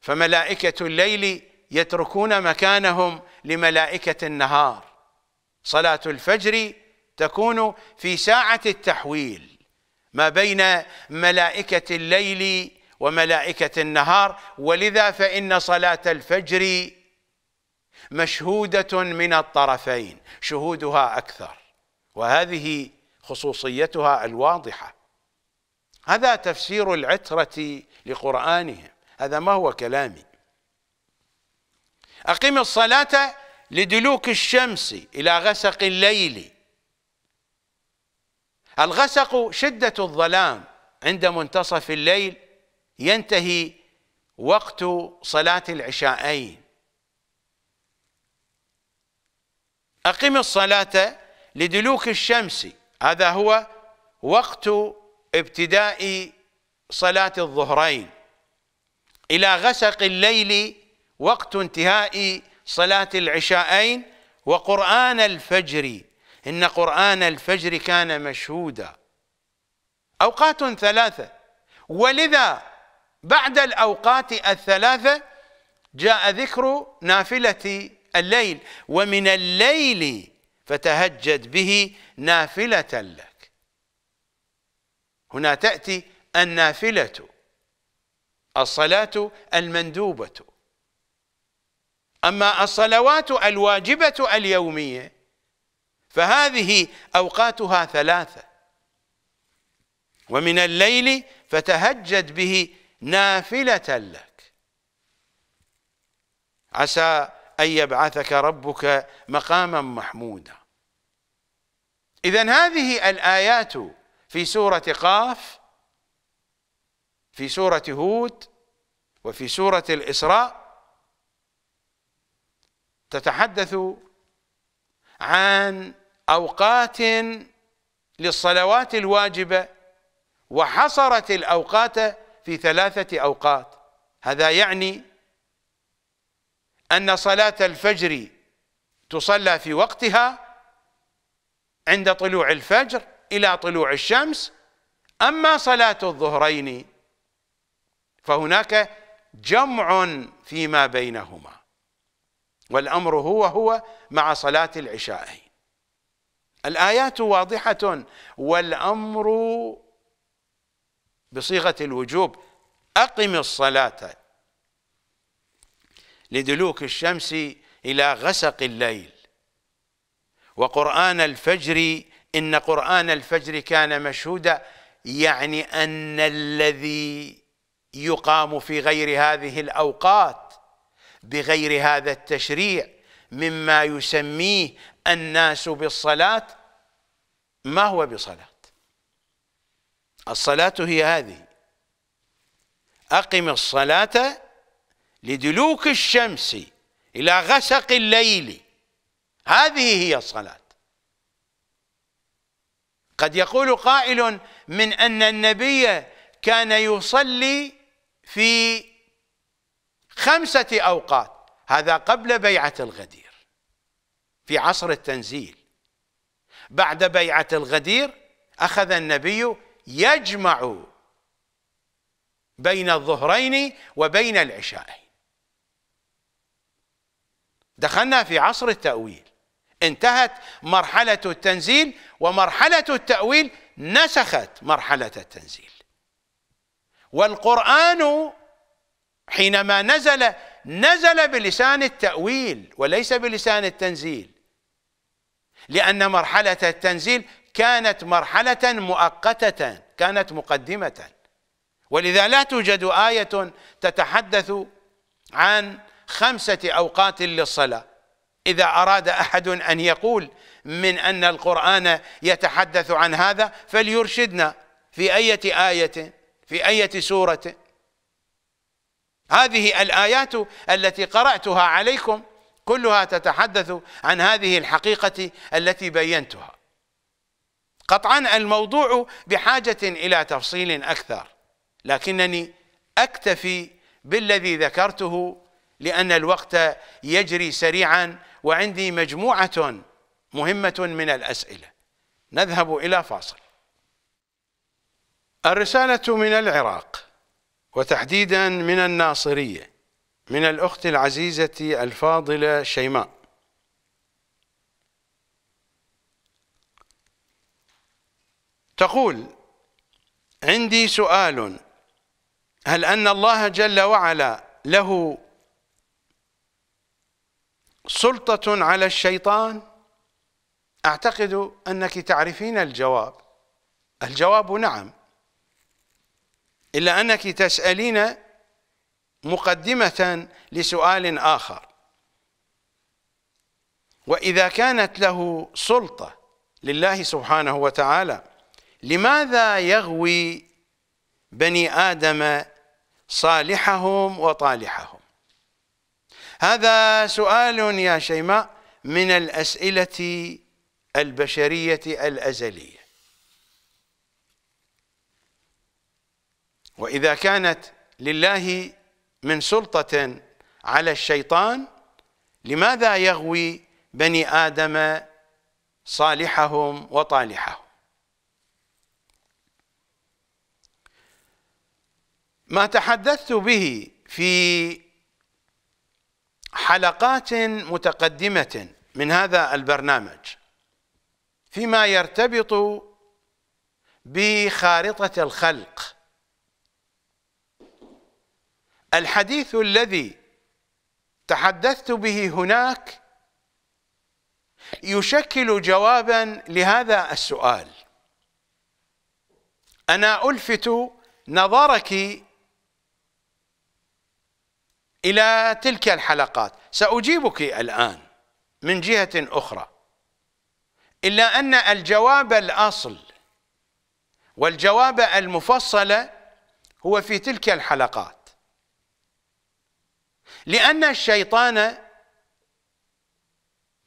فملائكة الليل يتركون مكانهم لملائكة النهار صلاة الفجر تكون في ساعة التحويل ما بين ملائكة الليل وملائكة النهار ولذا فإن صلاة الفجر مشهودة من الطرفين شهودها أكثر وهذه خصوصيتها الواضحه هذا تفسير العتره لقرانهم هذا ما هو كلامي اقم الصلاه لدلوك الشمس الى غسق الليل الغسق شده الظلام عند منتصف الليل ينتهي وقت صلاه العشاءين اقم الصلاه لدلوك الشمس هذا هو وقت ابتداء صلاة الظهرين إلى غسق الليل وقت انتهاء صلاة العشاءين وقرآن الفجر إن قرآن الفجر كان مشهودا أوقات ثلاثة ولذا بعد الأوقات الثلاثة جاء ذكر نافلة الليل ومن الليل فتهجد به نافلة لك هنا تأتي النافلة الصلاة المندوبة أما الصلوات الواجبة اليومية فهذه أوقاتها ثلاثة ومن الليل فتهجد به نافلة لك عسى أن يبعثك ربك مقاما محمودا إذا هذه الآيات في سورة قاف في سورة هود وفي سورة الإسراء تتحدث عن أوقات للصلوات الواجبة وحصرت الأوقات في ثلاثة أوقات هذا يعني أن صلاة الفجر تصلى في وقتها عند طلوع الفجر إلى طلوع الشمس أما صلاة الظهرين فهناك جمع فيما بينهما والأمر هو هو مع صلاة العشاء الآيات واضحة والأمر بصيغة الوجوب أقم الصلاة لدلوك الشمس إلى غسق الليل وقرآن الفجر إن قرآن الفجر كان مشهودا يعني أن الذي يقام في غير هذه الأوقات بغير هذا التشريع مما يسميه الناس بالصلاة ما هو بصلاة الصلاة هي هذه أقم الصلاة لدلوك الشمس إلى غسق الليل هذه هي الصلاة قد يقول قائل من أن النبي كان يصلي في خمسة أوقات هذا قبل بيعة الغدير في عصر التنزيل بعد بيعة الغدير أخذ النبي يجمع بين الظهرين وبين العشاءين دخلنا في عصر التأويل انتهت مرحلة التنزيل ومرحلة التأويل نسخت مرحلة التنزيل والقرآن حينما نزل نزل بلسان التأويل وليس بلسان التنزيل لأن مرحلة التنزيل كانت مرحلة مؤقتة كانت مقدمة ولذا لا توجد آية تتحدث عن خمسة أوقات للصلاة إذا أراد أحد أن يقول من أن القرآن يتحدث عن هذا فليرشدنا في أية آية في أية سورة هذه الآيات التي قرأتها عليكم كلها تتحدث عن هذه الحقيقة التي بينتها قطعا الموضوع بحاجة إلى تفصيل أكثر لكنني أكتفي بالذي ذكرته لأن الوقت يجري سريعا وعندي مجموعة مهمة من الأسئلة نذهب إلى فاصل الرسالة من العراق وتحديدا من الناصرية من الأخت العزيزة الفاضلة شيماء تقول عندي سؤال هل أن الله جل وعلا له سلطة على الشيطان أعتقد أنك تعرفين الجواب الجواب نعم إلا أنك تسألين مقدمة لسؤال آخر وإذا كانت له سلطة لله سبحانه وتعالى لماذا يغوي بني آدم صالحهم وطالحهم هذا سؤال يا شيماء من الأسئلة البشرية الأزلية وإذا كانت لله من سلطة على الشيطان لماذا يغوي بني آدم صالحهم وطالحهم ما تحدثت به في حلقات متقدمة من هذا البرنامج فيما يرتبط بخارطة الخلق الحديث الذي تحدثت به هناك يشكل جوابا لهذا السؤال أنا ألفت نظرك إلى تلك الحلقات سأجيبك الآن من جهة أخرى إلا أن الجواب الأصل والجواب المفصل هو في تلك الحلقات لأن الشيطان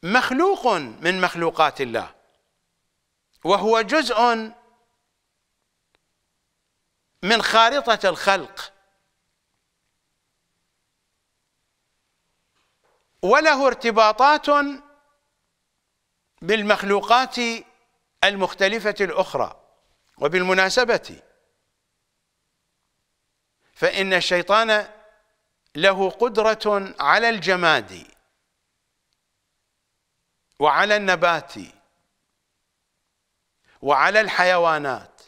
مخلوق من مخلوقات الله وهو جزء من خارطة الخلق وله ارتباطات بالمخلوقات المختلفة الأخرى وبالمناسبة فإن الشيطان له قدرة على الجماد وعلى النبات وعلى الحيوانات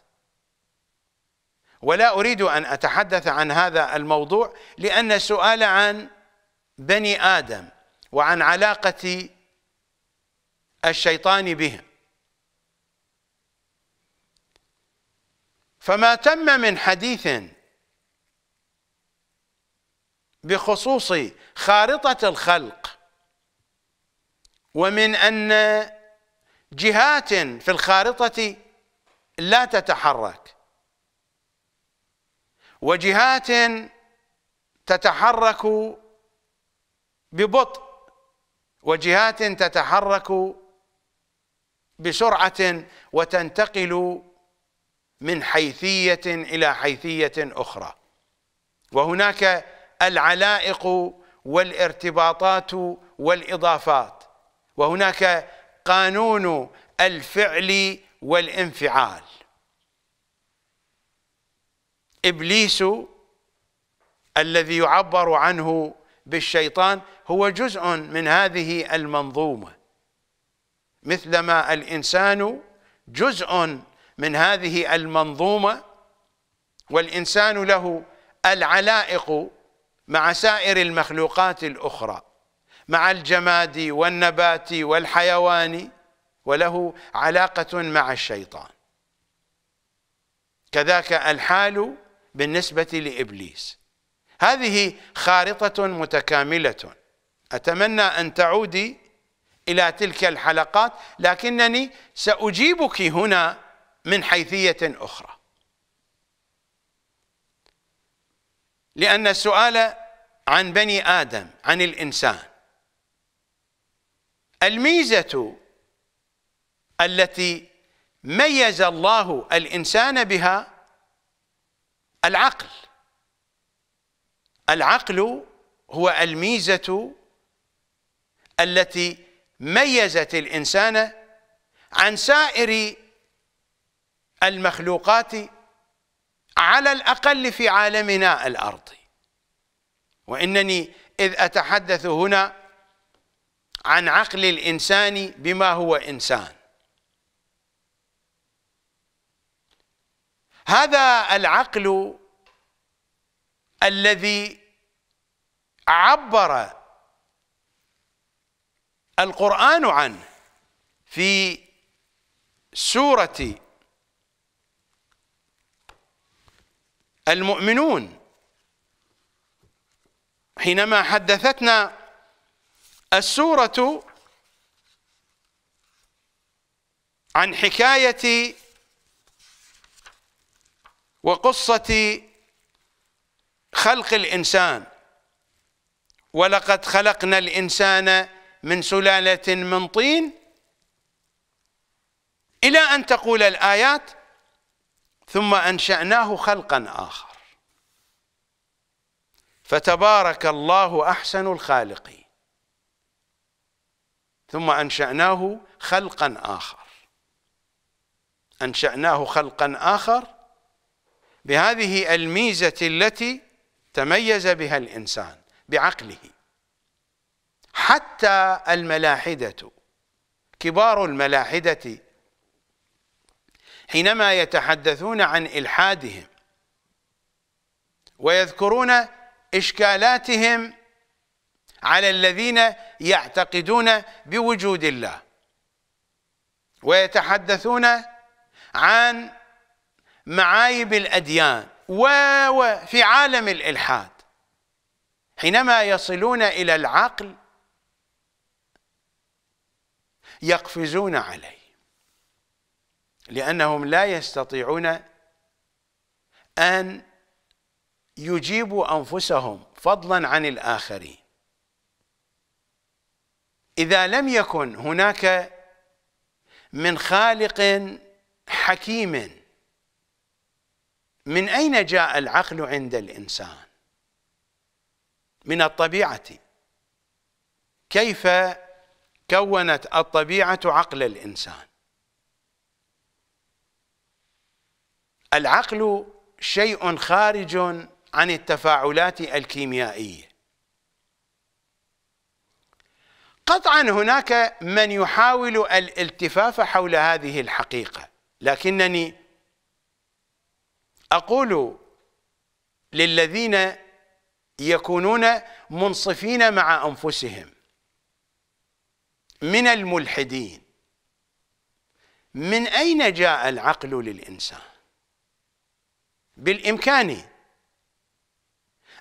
ولا أريد أن أتحدث عن هذا الموضوع لأن السؤال عن بني آدم وعن علاقة الشيطان بهم فما تم من حديث بخصوص خارطة الخلق ومن أن جهات في الخارطة لا تتحرك وجهات تتحرك ببطء وجهات تتحرك بسرعه وتنتقل من حيثيه الى حيثيه اخرى وهناك العلائق والارتباطات والاضافات وهناك قانون الفعل والانفعال ابليس الذي يعبر عنه بالشيطان هو جزء من هذه المنظومه مثلما الانسان جزء من هذه المنظومه والانسان له العلائق مع سائر المخلوقات الاخرى مع الجماد والنبات والحيوان وله علاقه مع الشيطان كذاك الحال بالنسبه لابليس هذه خارطه متكامله أتمنى أن تعودي إلى تلك الحلقات لكنني سأجيبك هنا من حيثية أخرى لأن السؤال عن بني آدم عن الإنسان الميزة التي ميز الله الإنسان بها العقل العقل هو الميزة التي ميزت الإنسان عن سائر المخلوقات على الأقل في عالمنا الأرضي وإنني إذ أتحدث هنا عن عقل الإنسان بما هو إنسان هذا العقل الذي عبر القرآن عنه في سورة المؤمنون حينما حدثتنا السورة عن حكاية وقصة خلق الإنسان ولقد خلقنا الإنسان من سلالة من طين إلى أن تقول الآيات ثم أنشأناه خلقا آخر فتبارك الله أحسن الخالقين ثم أنشأناه خلقا آخر أنشأناه خلقا آخر بهذه الميزة التي تميز بها الإنسان بعقله حتى الملاحدة كبار الملاحدة حينما يتحدثون عن إلحادهم ويذكرون إشكالاتهم على الذين يعتقدون بوجود الله ويتحدثون عن معايب الأديان وفي عالم الإلحاد حينما يصلون إلى العقل يقفزون عليه لأنهم لا يستطيعون أن يجيبوا أنفسهم فضلا عن الآخرين إذا لم يكن هناك من خالق حكيم من أين جاء العقل عند الإنسان من الطبيعة كيف كونت الطبيعة عقل الإنسان العقل شيء خارج عن التفاعلات الكيميائية قطعا هناك من يحاول الالتفاف حول هذه الحقيقة لكنني أقول للذين يكونون منصفين مع أنفسهم من الملحدين من أين جاء العقل للإنسان بالإمكان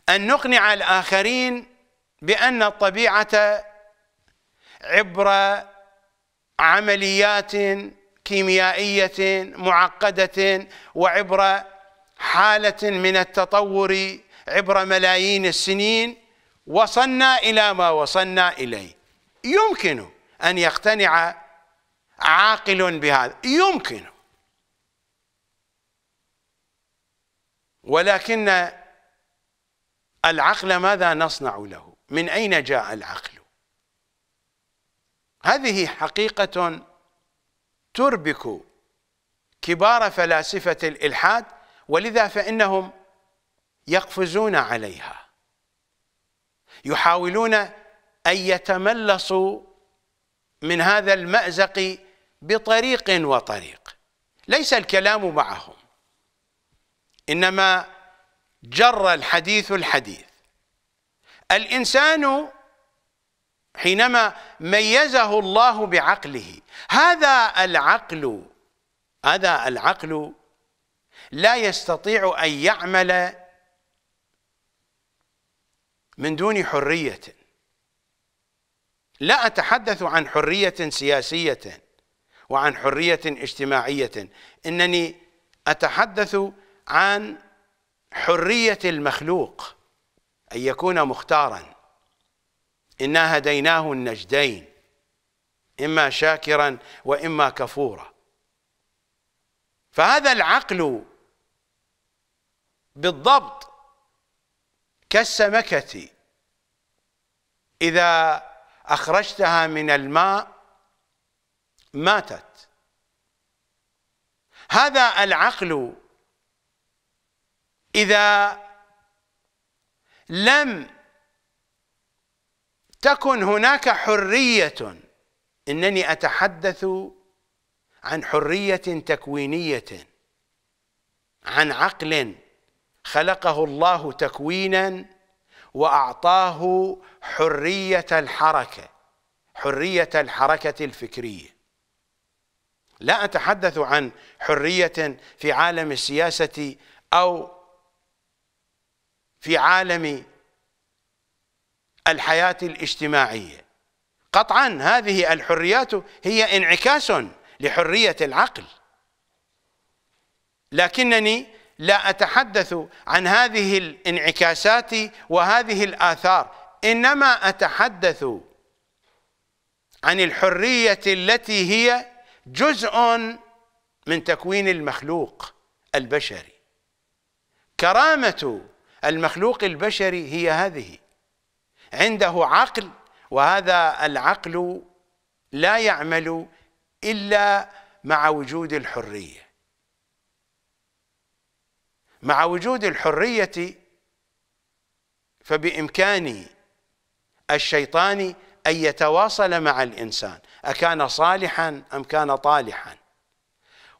أن نقنع الآخرين بأن الطبيعة عبر عمليات كيميائية معقدة وعبر حالة من التطور عبر ملايين السنين وصلنا إلى ما وصلنا إليه يمكن أن يقتنع عاقل بهذا يمكن ولكن العقل ماذا نصنع له من أين جاء العقل هذه حقيقة تربك كبار فلاسفة الإلحاد ولذا فإنهم يقفزون عليها يحاولون أن يتملصوا من هذا المأزق بطريق وطريق ليس الكلام معهم إنما جر الحديث الحديث الإنسان حينما ميزه الله بعقله هذا العقل هذا العقل لا يستطيع أن يعمل من دون حرية لا أتحدث عن حرية سياسية وعن حرية اجتماعية إنني أتحدث عن حرية المخلوق أن يكون مختارا إنا هديناه النجدين إما شاكرا وإما كفورا فهذا العقل بالضبط كالسمكة إذا أخرجتها من الماء ماتت هذا العقل إذا لم تكن هناك حرية إنني أتحدث عن حرية تكوينية عن عقل خلقه الله تكوينا واعطاه حريه الحركه حريه الحركه الفكريه لا اتحدث عن حريه في عالم السياسه او في عالم الحياه الاجتماعيه قطعا هذه الحريات هي انعكاس لحريه العقل لكنني لا أتحدث عن هذه الانعكاسات وهذه الآثار إنما أتحدث عن الحرية التي هي جزء من تكوين المخلوق البشري كرامة المخلوق البشري هي هذه عنده عقل وهذا العقل لا يعمل إلا مع وجود الحريه مع وجود الحرية فبإمكان الشيطان أن يتواصل مع الإنسان أكان صالحا أم كان طالحا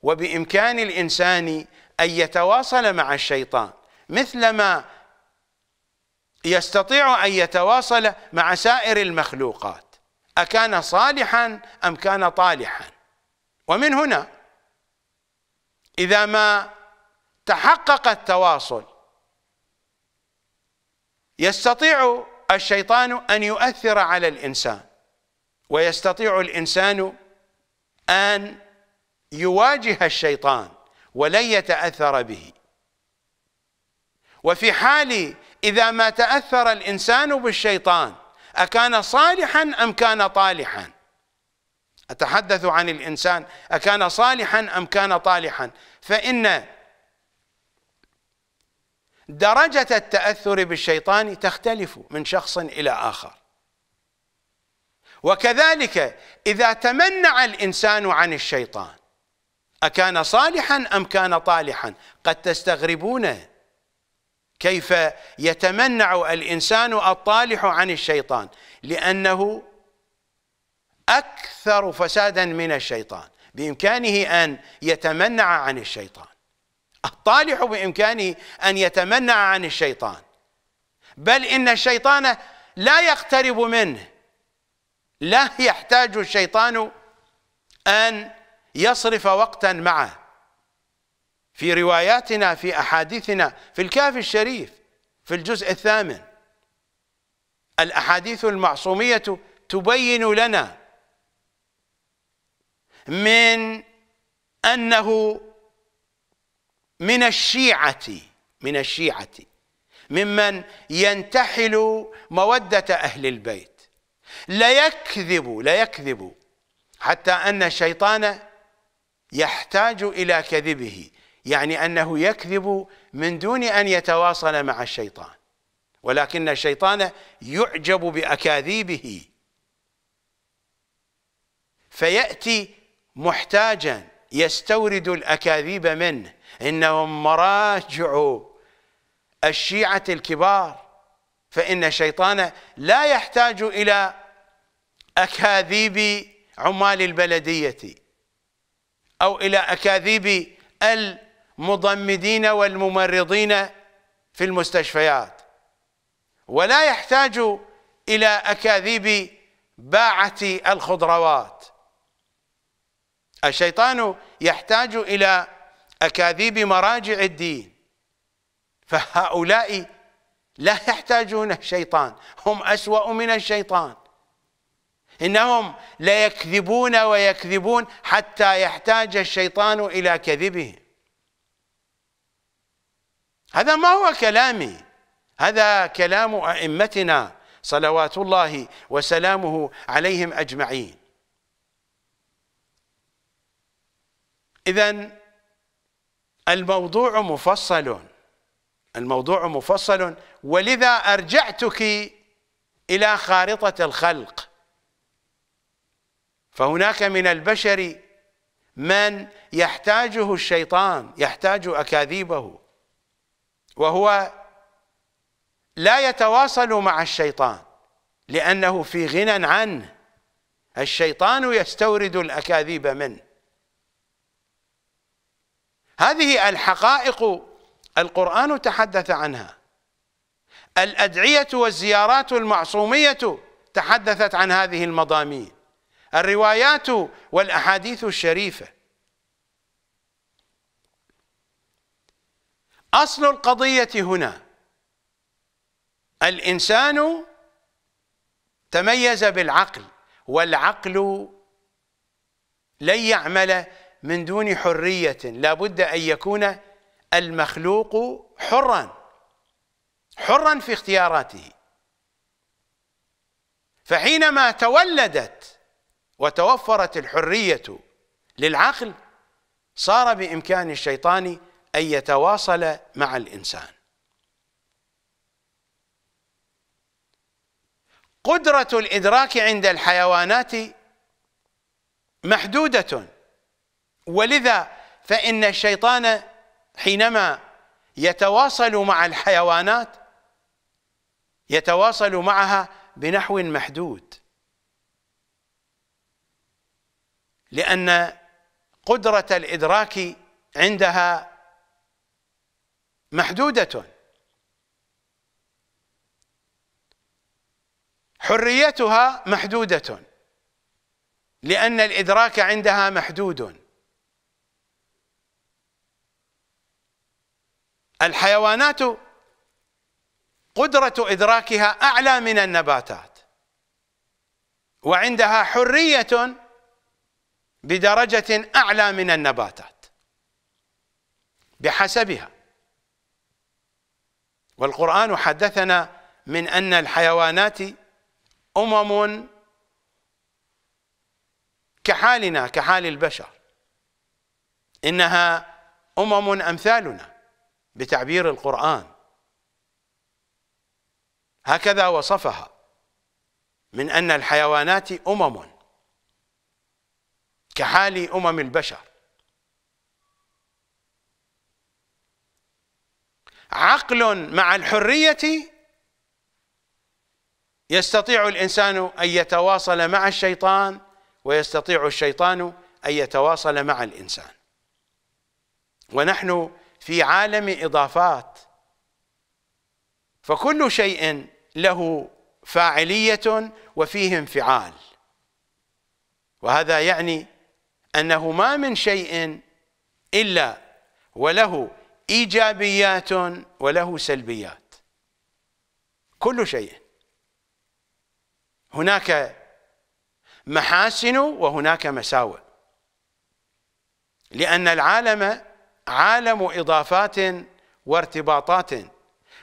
وبإمكان الإنسان أن يتواصل مع الشيطان مثلما يستطيع أن يتواصل مع سائر المخلوقات أكان صالحا أم كان طالحا ومن هنا إذا ما تحقق التواصل يستطيع الشيطان أن يؤثر على الإنسان ويستطيع الإنسان أن يواجه الشيطان ولن يتأثر به وفي حال إذا ما تأثر الإنسان بالشيطان أكان صالحا أم كان طالحا أتحدث عن الإنسان أكان صالحا أم كان طالحا فإن درجة التأثر بالشيطان تختلف من شخص إلى آخر وكذلك إذا تمنع الإنسان عن الشيطان أكان صالحا أم كان طالحا قد تستغربون كيف يتمنع الإنسان الطالح عن الشيطان لأنه أكثر فسادا من الشيطان بإمكانه أن يتمنع عن الشيطان الطالح بامكانه ان يتمنع عن الشيطان بل ان الشيطان لا يقترب منه لا يحتاج الشيطان ان يصرف وقتا معه في رواياتنا في احاديثنا في الكافي الشريف في الجزء الثامن الاحاديث المعصوميه تبين لنا من انه من الشيعة من الشيعة ممن ينتحل مودة أهل البيت ليكذب ليكذب حتى أن الشيطان يحتاج إلى كذبه يعني أنه يكذب من دون أن يتواصل مع الشيطان ولكن الشيطان يعجب بأكاذيبه فيأتي محتاجا يستورد الأكاذيب منه إنهم مراجع الشيعة الكبار فإن الشيطان لا يحتاج إلى أكاذيب عمال البلدية أو إلى أكاذيب المضمدين والممرضين في المستشفيات ولا يحتاج إلى أكاذيب باعة الخضروات الشيطان يحتاج إلى أكاذيب مراجع الدين فهؤلاء لا يحتاجون الشيطان هم أسوأ من الشيطان إنهم ليكذبون ويكذبون حتى يحتاج الشيطان إلى كذبهم هذا ما هو كلامي هذا كلام أئمتنا صلوات الله وسلامه عليهم أجمعين إذا الموضوع مفصل الموضوع مفصل ولذا أرجعتك إلى خارطة الخلق فهناك من البشر من يحتاجه الشيطان يحتاج أكاذيبه وهو لا يتواصل مع الشيطان لأنه في غنى عنه الشيطان يستورد الأكاذيب منه هذه الحقائق القرآن تحدث عنها الأدعية والزيارات المعصومية تحدثت عن هذه المضامين الروايات والأحاديث الشريفة أصل القضية هنا الإنسان تميز بالعقل والعقل لن يعمل من دون حرية لا بد أن يكون المخلوق حرا حرا في اختياراته فحينما تولدت وتوفرت الحرية للعقل صار بإمكان الشيطان أن يتواصل مع الإنسان قدرة الإدراك عند الحيوانات محدودة ولذا فإن الشيطان حينما يتواصل مع الحيوانات يتواصل معها بنحو محدود لأن قدرة الإدراك عندها محدودة حريتها محدودة لأن الإدراك عندها محدود الحيوانات قدرة إدراكها أعلى من النباتات وعندها حرية بدرجة أعلى من النباتات بحسبها والقرآن حدثنا من أن الحيوانات أمم كحالنا كحال البشر إنها أمم أمثالنا بتعبير القرآن هكذا وصفها من أن الحيوانات أمم كحال أمم البشر عقل مع الحرية يستطيع الإنسان أن يتواصل مع الشيطان ويستطيع الشيطان أن يتواصل مع الإنسان ونحن في عالم اضافات فكل شيء له فاعليه وفيه انفعال وهذا يعني انه ما من شيء الا وله ايجابيات وله سلبيات كل شيء هناك محاسن وهناك مساوئ لأن العالم عالم إضافات وارتباطات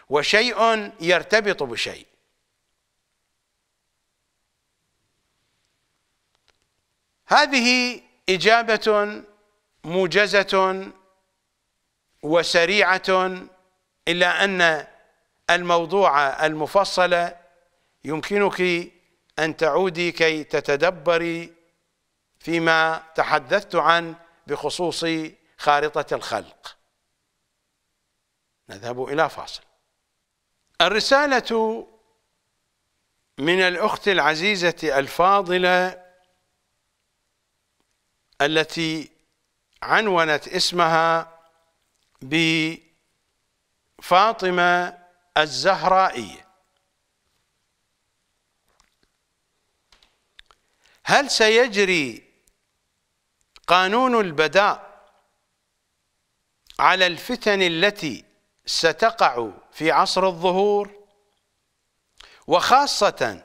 وشيء يرتبط بشيء هذه إجابة موجزة وسريعة إلا أن الموضوع المفصل يمكنك أن تعودي كي تتدبري فيما تحدثت عن بخصوص خارطة الخلق نذهب إلى فاصل الرسالة من الأخت العزيزة الفاضلة التي عنونت اسمها بفاطمة الزهرائية هل سيجري قانون البداء على الفتن التي ستقع في عصر الظهور وخاصة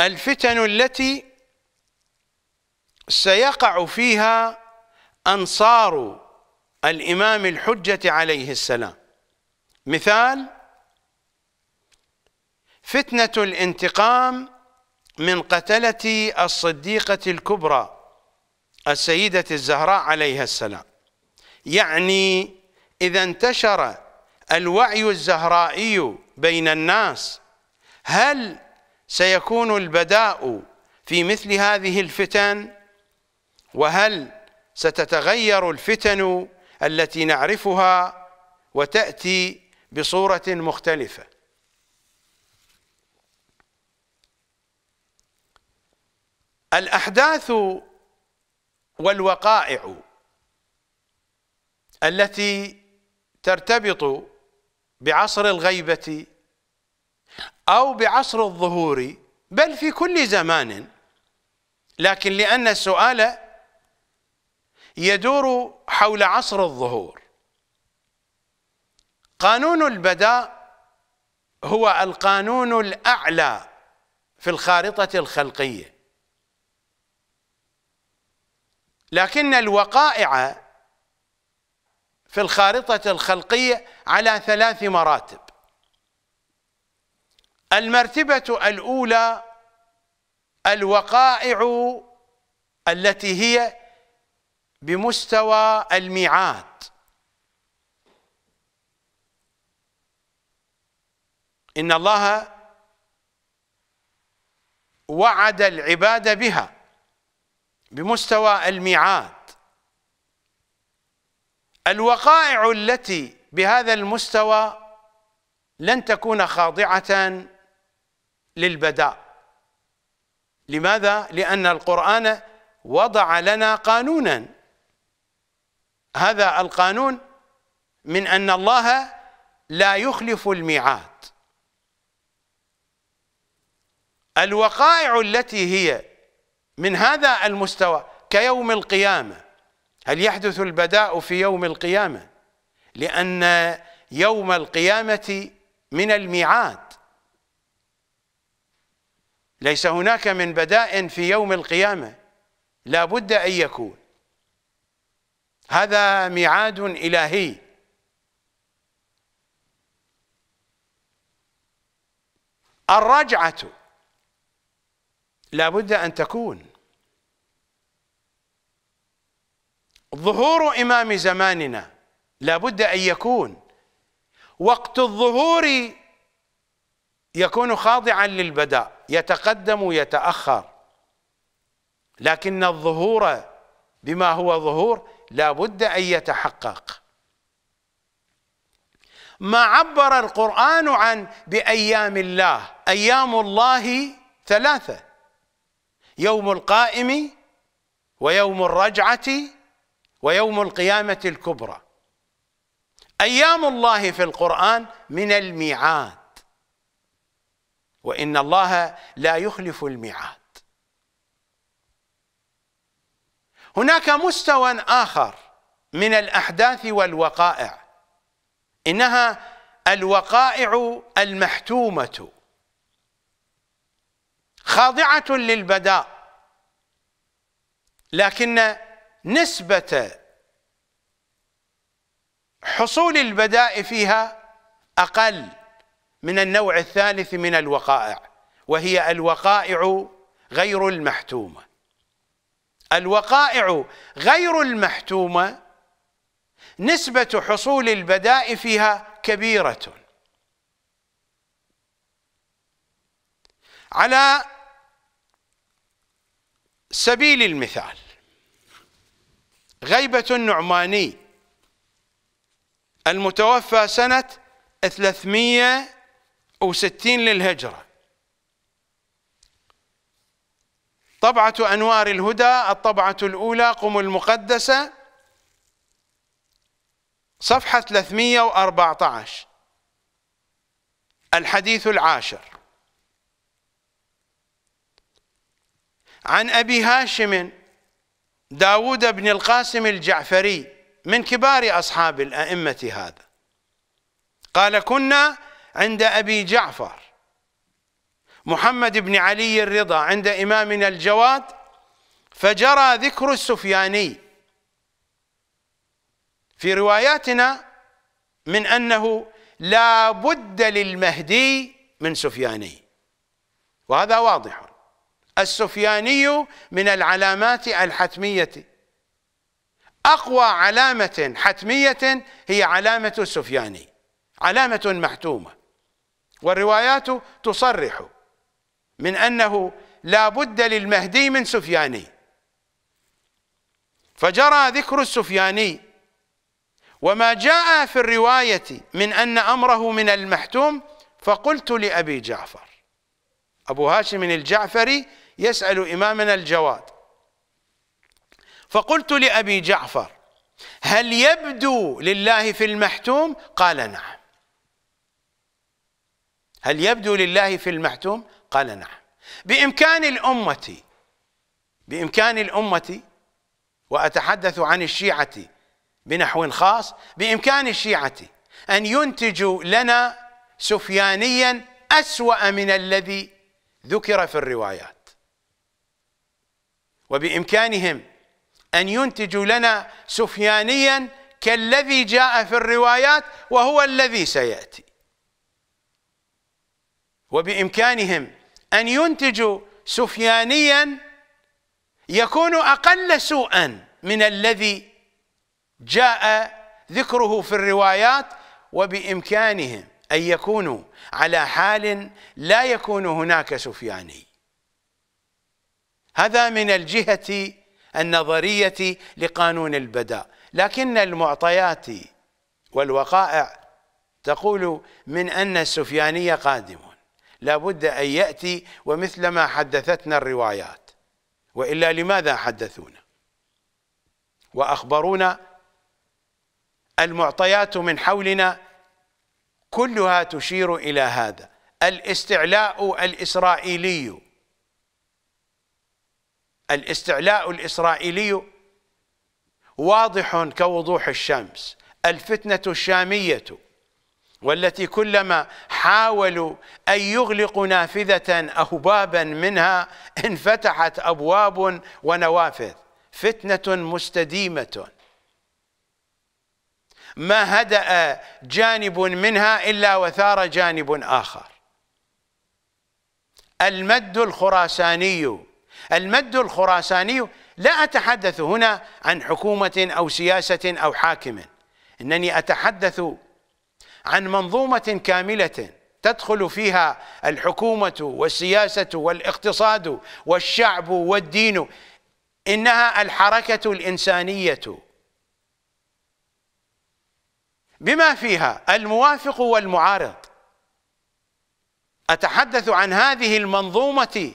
الفتن التي سيقع فيها أنصار الإمام الحجة عليه السلام مثال فتنة الانتقام من قتلة الصديقة الكبرى السيدة الزهراء عليها السلام يعني إذا انتشر الوعي الزهرائي بين الناس هل سيكون البداء في مثل هذه الفتن وهل ستتغير الفتن التي نعرفها وتأتي بصورة مختلفة الأحداث والوقائع التي ترتبط بعصر الغيبة أو بعصر الظهور بل في كل زمان لكن لأن السؤال يدور حول عصر الظهور قانون البداء هو القانون الأعلى في الخارطة الخلقية لكن الوقائع في الخارطة الخلقية على ثلاث مراتب المرتبة الأولى الوقائع التي هي بمستوى الميعاد إن الله وعد العباد بها بمستوى الميعاد الوقائع التي بهذا المستوى لن تكون خاضعة للبداء لماذا؟ لأن القرآن وضع لنا قانونا هذا القانون من أن الله لا يخلف الميعاد الوقائع التي هي من هذا المستوى كيوم القيامة هل يحدث البداء في يوم القيامة لأن يوم القيامة من الميعاد ليس هناك من بداء في يوم القيامة لا بد أن يكون هذا ميعاد إلهي الرجعة لابد أن تكون ظهور إمام زماننا لابد أن يكون وقت الظهور يكون خاضعا للبداء يتقدم ويتأخر لكن الظهور بما هو ظهور لابد أن يتحقق ما عبر القرآن عن بأيام الله أيام الله ثلاثة يوم القائم ويوم الرجعة ويوم القيامة الكبرى أيام الله في القرآن من الميعاد وإن الله لا يخلف الميعاد هناك مستوى آخر من الأحداث والوقائع إنها الوقائع المحتومة خاضعة للبداء لكن نسبة حصول البداء فيها أقل من النوع الثالث من الوقائع وهي الوقائع غير المحتومة الوقائع غير المحتومة نسبة حصول البداء فيها كبيرة على سبيل المثال غيبة النعماني المتوفى سنة 360 للهجرة طبعة أنوار الهدى الطبعة الأولى قم المقدسة صفحة 314 الحديث العاشر عن أبي هاشم داود بن القاسم الجعفري من كبار أصحاب الأئمة هذا قال كنا عند أبي جعفر محمد بن علي الرضا عند إمامنا الجواد فجرى ذكر السفياني في رواياتنا من أنه لا بد للمهدي من سفياني وهذا واضح السفياني من العلامات الحتمية أقوى علامة حتمية هي علامة السفياني علامة محتومة والروايات تصرح من أنه لا بد للمهدي من سفياني فجرى ذكر السفياني وما جاء في الرواية من أن أمره من المحتوم فقلت لأبي جعفر أبو هاشم الجعفري يسأل إمامنا الجواد فقلت لأبي جعفر هل يبدو لله في المحتوم قال نعم هل يبدو لله في المحتوم قال نعم بإمكان الأمة بإمكان الأمة وأتحدث عن الشيعة بنحو خاص بإمكان الشيعة أن ينتجوا لنا سفيانيا أسوأ من الذي ذكر في الروايات وبإمكانهم أن ينتجوا لنا سفيانيا كالذي جاء في الروايات وهو الذي سيأتي وبإمكانهم أن ينتجوا سفيانيا يكون أقل سوءا من الذي جاء ذكره في الروايات وبإمكانهم أن يكونوا على حال لا يكون هناك سفياني هذا من الجهة النظرية لقانون البداء لكن المعطيات والوقائع تقول من أن السفياني قادم لا بد أن يأتي ومثلما حدثتنا الروايات وإلا لماذا حدثونا وأخبرونا المعطيات من حولنا كلها تشير إلى هذا الاستعلاء الإسرائيلي الاستعلاء الإسرائيلي واضح كوضوح الشمس الفتنة الشامية والتي كلما حاولوا أن يغلقوا نافذة أو بابا منها انفتحت أبواب ونوافذ فتنة مستديمة ما هدأ جانب منها إلا وثار جانب آخر المد الخراساني المد الخراساني لا أتحدث هنا عن حكومة أو سياسة أو حاكم إنني أتحدث عن منظومة كاملة تدخل فيها الحكومة والسياسة والاقتصاد والشعب والدين إنها الحركة الإنسانية بما فيها الموافق والمعارض أتحدث عن هذه المنظومة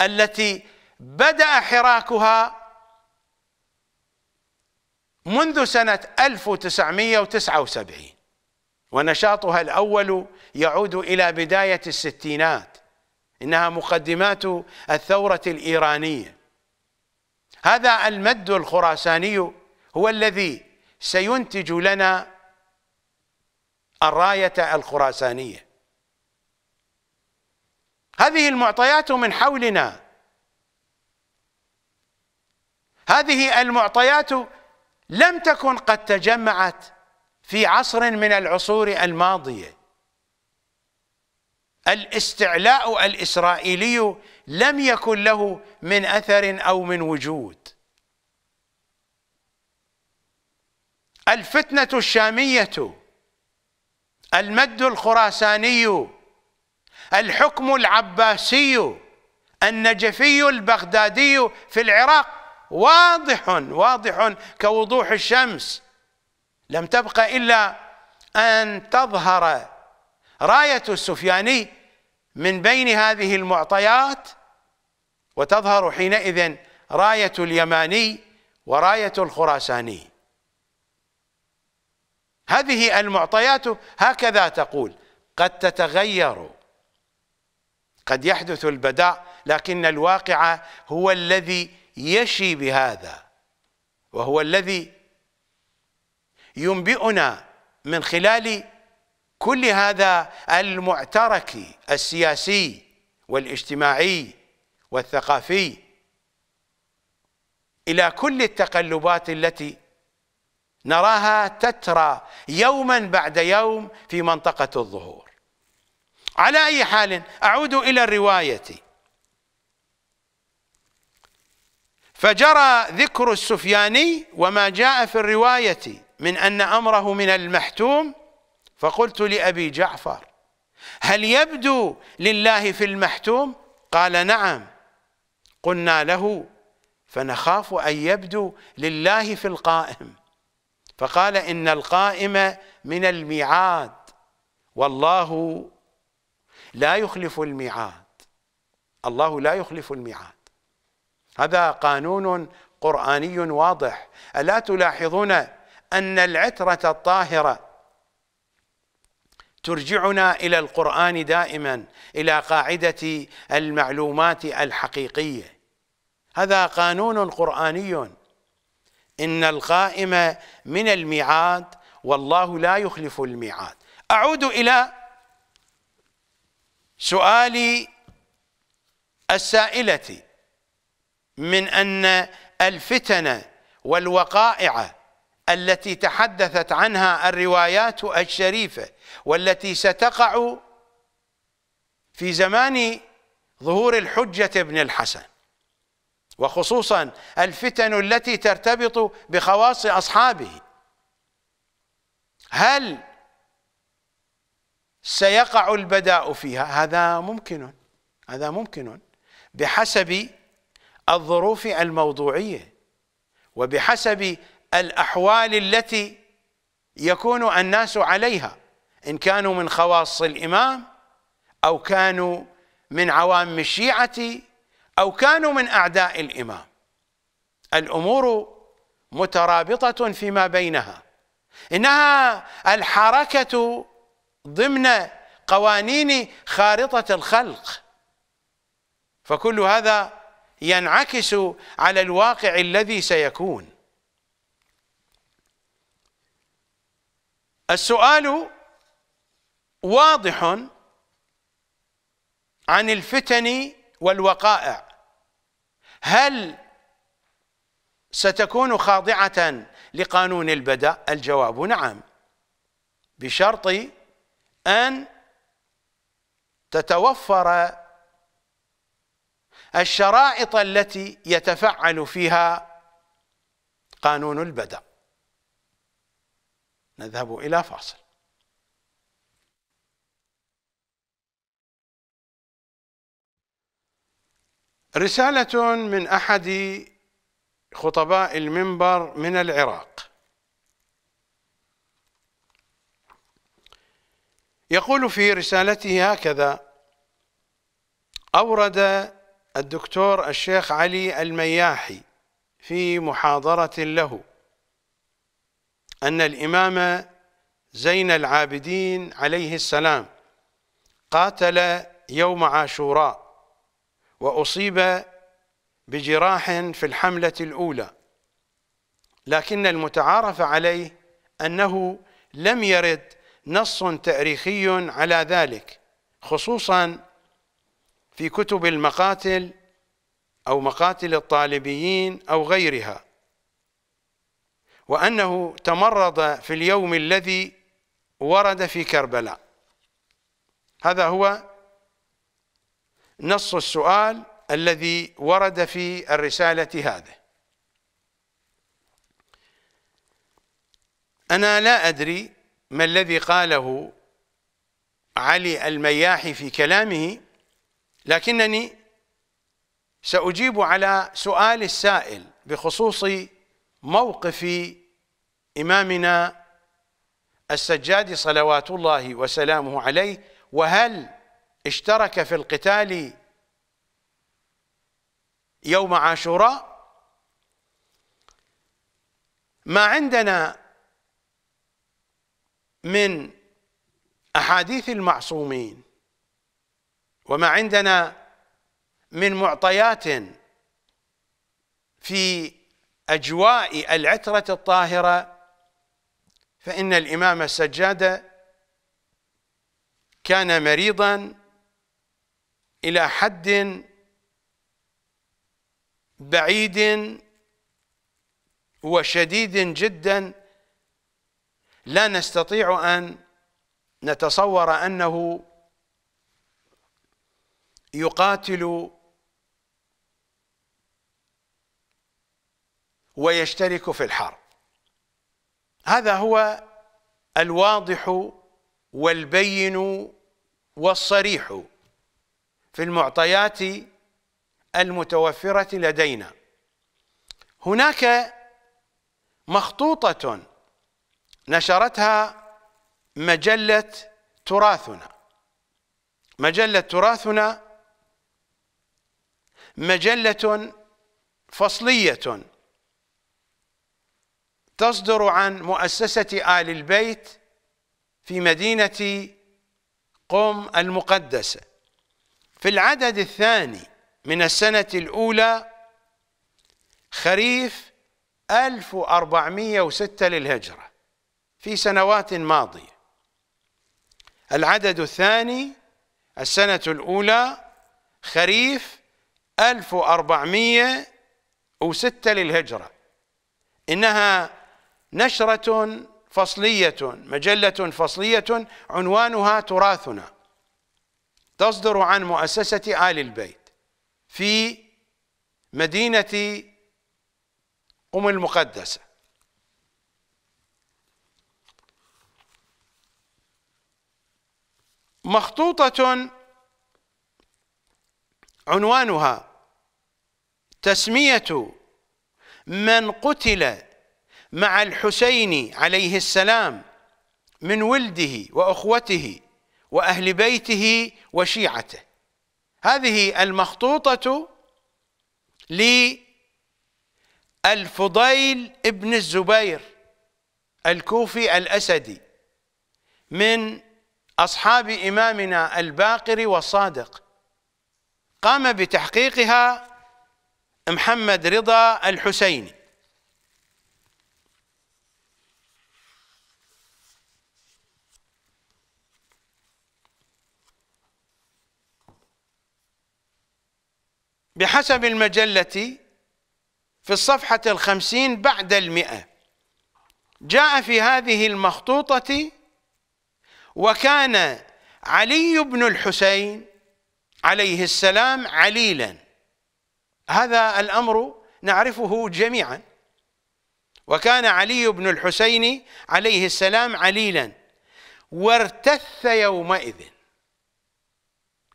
التي بدأ حراكها منذ سنة 1979 ونشاطها الأول يعود إلى بداية الستينات إنها مقدمات الثورة الإيرانية هذا المد الخراساني هو الذي سينتج لنا الراية الخراسانية هذه المعطيات من حولنا هذه المعطيات لم تكن قد تجمعت في عصر من العصور الماضيه الاستعلاء الاسرائيلي لم يكن له من اثر او من وجود الفتنه الشاميه المد الخراساني الحكم العباسي النجفي البغدادي في العراق واضح واضح كوضوح الشمس لم تبقى إلا أن تظهر راية السفياني من بين هذه المعطيات وتظهر حينئذ راية اليماني وراية الخراساني هذه المعطيات هكذا تقول قد تتغير قد يحدث البداء لكن الواقع هو الذي يشي بهذا وهو الذي ينبئنا من خلال كل هذا المعترك السياسي والاجتماعي والثقافي إلى كل التقلبات التي نراها تترى يوما بعد يوم في منطقة الظهور على أي حال أعود إلى الرواية فجرى ذكر السفياني وما جاء في الرواية من أن أمره من المحتوم فقلت لأبي جعفر هل يبدو لله في المحتوم قال نعم قلنا له فنخاف أن يبدو لله في القائم فقال إن القائم من الميعاد والله لا يخلف الميعاد الله لا يخلف الميعاد هذا قانون قرآني واضح ألا تلاحظون أن العترة الطاهرة ترجعنا إلى القرآن دائما إلى قاعدة المعلومات الحقيقية هذا قانون قرآني إن القائم من الميعاد والله لا يخلف الميعاد أعود إلى سؤالي السائلة من أن الفتن والوقائع التي تحدثت عنها الروايات الشريفة والتي ستقع في زمان ظهور الحجة ابن الحسن وخصوصا الفتن التي ترتبط بخواص أصحابه هل سيقع البداء فيها هذا ممكن هذا ممكن بحسب الظروف الموضوعية وبحسب الأحوال التي يكون الناس عليها إن كانوا من خواص الإمام أو كانوا من عوام الشيعة أو كانوا من أعداء الإمام الأمور مترابطة فيما بينها إنها الحركة ضمن قوانين خارطة الخلق فكل هذا ينعكس على الواقع الذي سيكون السؤال واضح عن الفتن والوقائع هل ستكون خاضعة لقانون البدء الجواب نعم بشرط أن تتوفر الشرائط التي يتفعل فيها قانون البدع نذهب إلى فاصل رسالة من أحد خطباء المنبر من العراق يقول في رسالته هكذا أورد الدكتور الشيخ علي المياحي في محاضرة له أن الإمام زين العابدين عليه السلام قاتل يوم عاشوراء وأصيب بجراح في الحملة الأولى لكن المتعارف عليه أنه لم يرد نص تاريخي على ذلك خصوصا في كتب المقاتل أو مقاتل الطالبيين أو غيرها وأنه تمرض في اليوم الذي ورد في كربلاء هذا هو نص السؤال الذي ورد في الرسالة هذه أنا لا أدري ما الذي قاله علي المياحي في كلامه لكنني سأجيب على سؤال السائل بخصوص موقف إمامنا السجاد صلوات الله وسلامه عليه وهل اشترك في القتال يوم عاشوراء ما عندنا من أحاديث المعصومين وما عندنا من معطيات في أجواء العترة الطاهرة فإن الإمام السجاد كان مريضا إلى حد بعيد وشديد جدا لا نستطيع أن نتصور أنه يقاتل ويشترك في الحرب هذا هو الواضح والبين والصريح في المعطيات المتوفرة لدينا هناك مخطوطة نشرتها مجلة تراثنا مجلة تراثنا مجلة فصلية تصدر عن مؤسسة آل البيت في مدينة قم المقدسة في العدد الثاني من السنة الأولى خريف 1406 للهجرة في سنوات ماضية العدد الثاني السنة الأولى خريف 1406 للهجرة إنها نشرة فصلية مجلة فصلية عنوانها تراثنا تصدر عن مؤسسة آل البيت في مدينة قم المقدسة مخطوطة عنوانها تسمية من قتل مع الحسين عليه السلام من ولده وأخوته وأهل بيته وشيعته هذه المخطوطة للفضيل ابن الزبير الكوفي الأسدي من أصحاب إمامنا الباقر والصادق قام بتحقيقها محمد رضا الحسيني بحسب المجلة في الصفحة الخمسين بعد المئة جاء في هذه المخطوطة وكان علي بن الحسين عليه السلام عليلا هذا الأمر نعرفه جميعا وكان علي بن الحسين عليه السلام عليلا وارتث يومئذ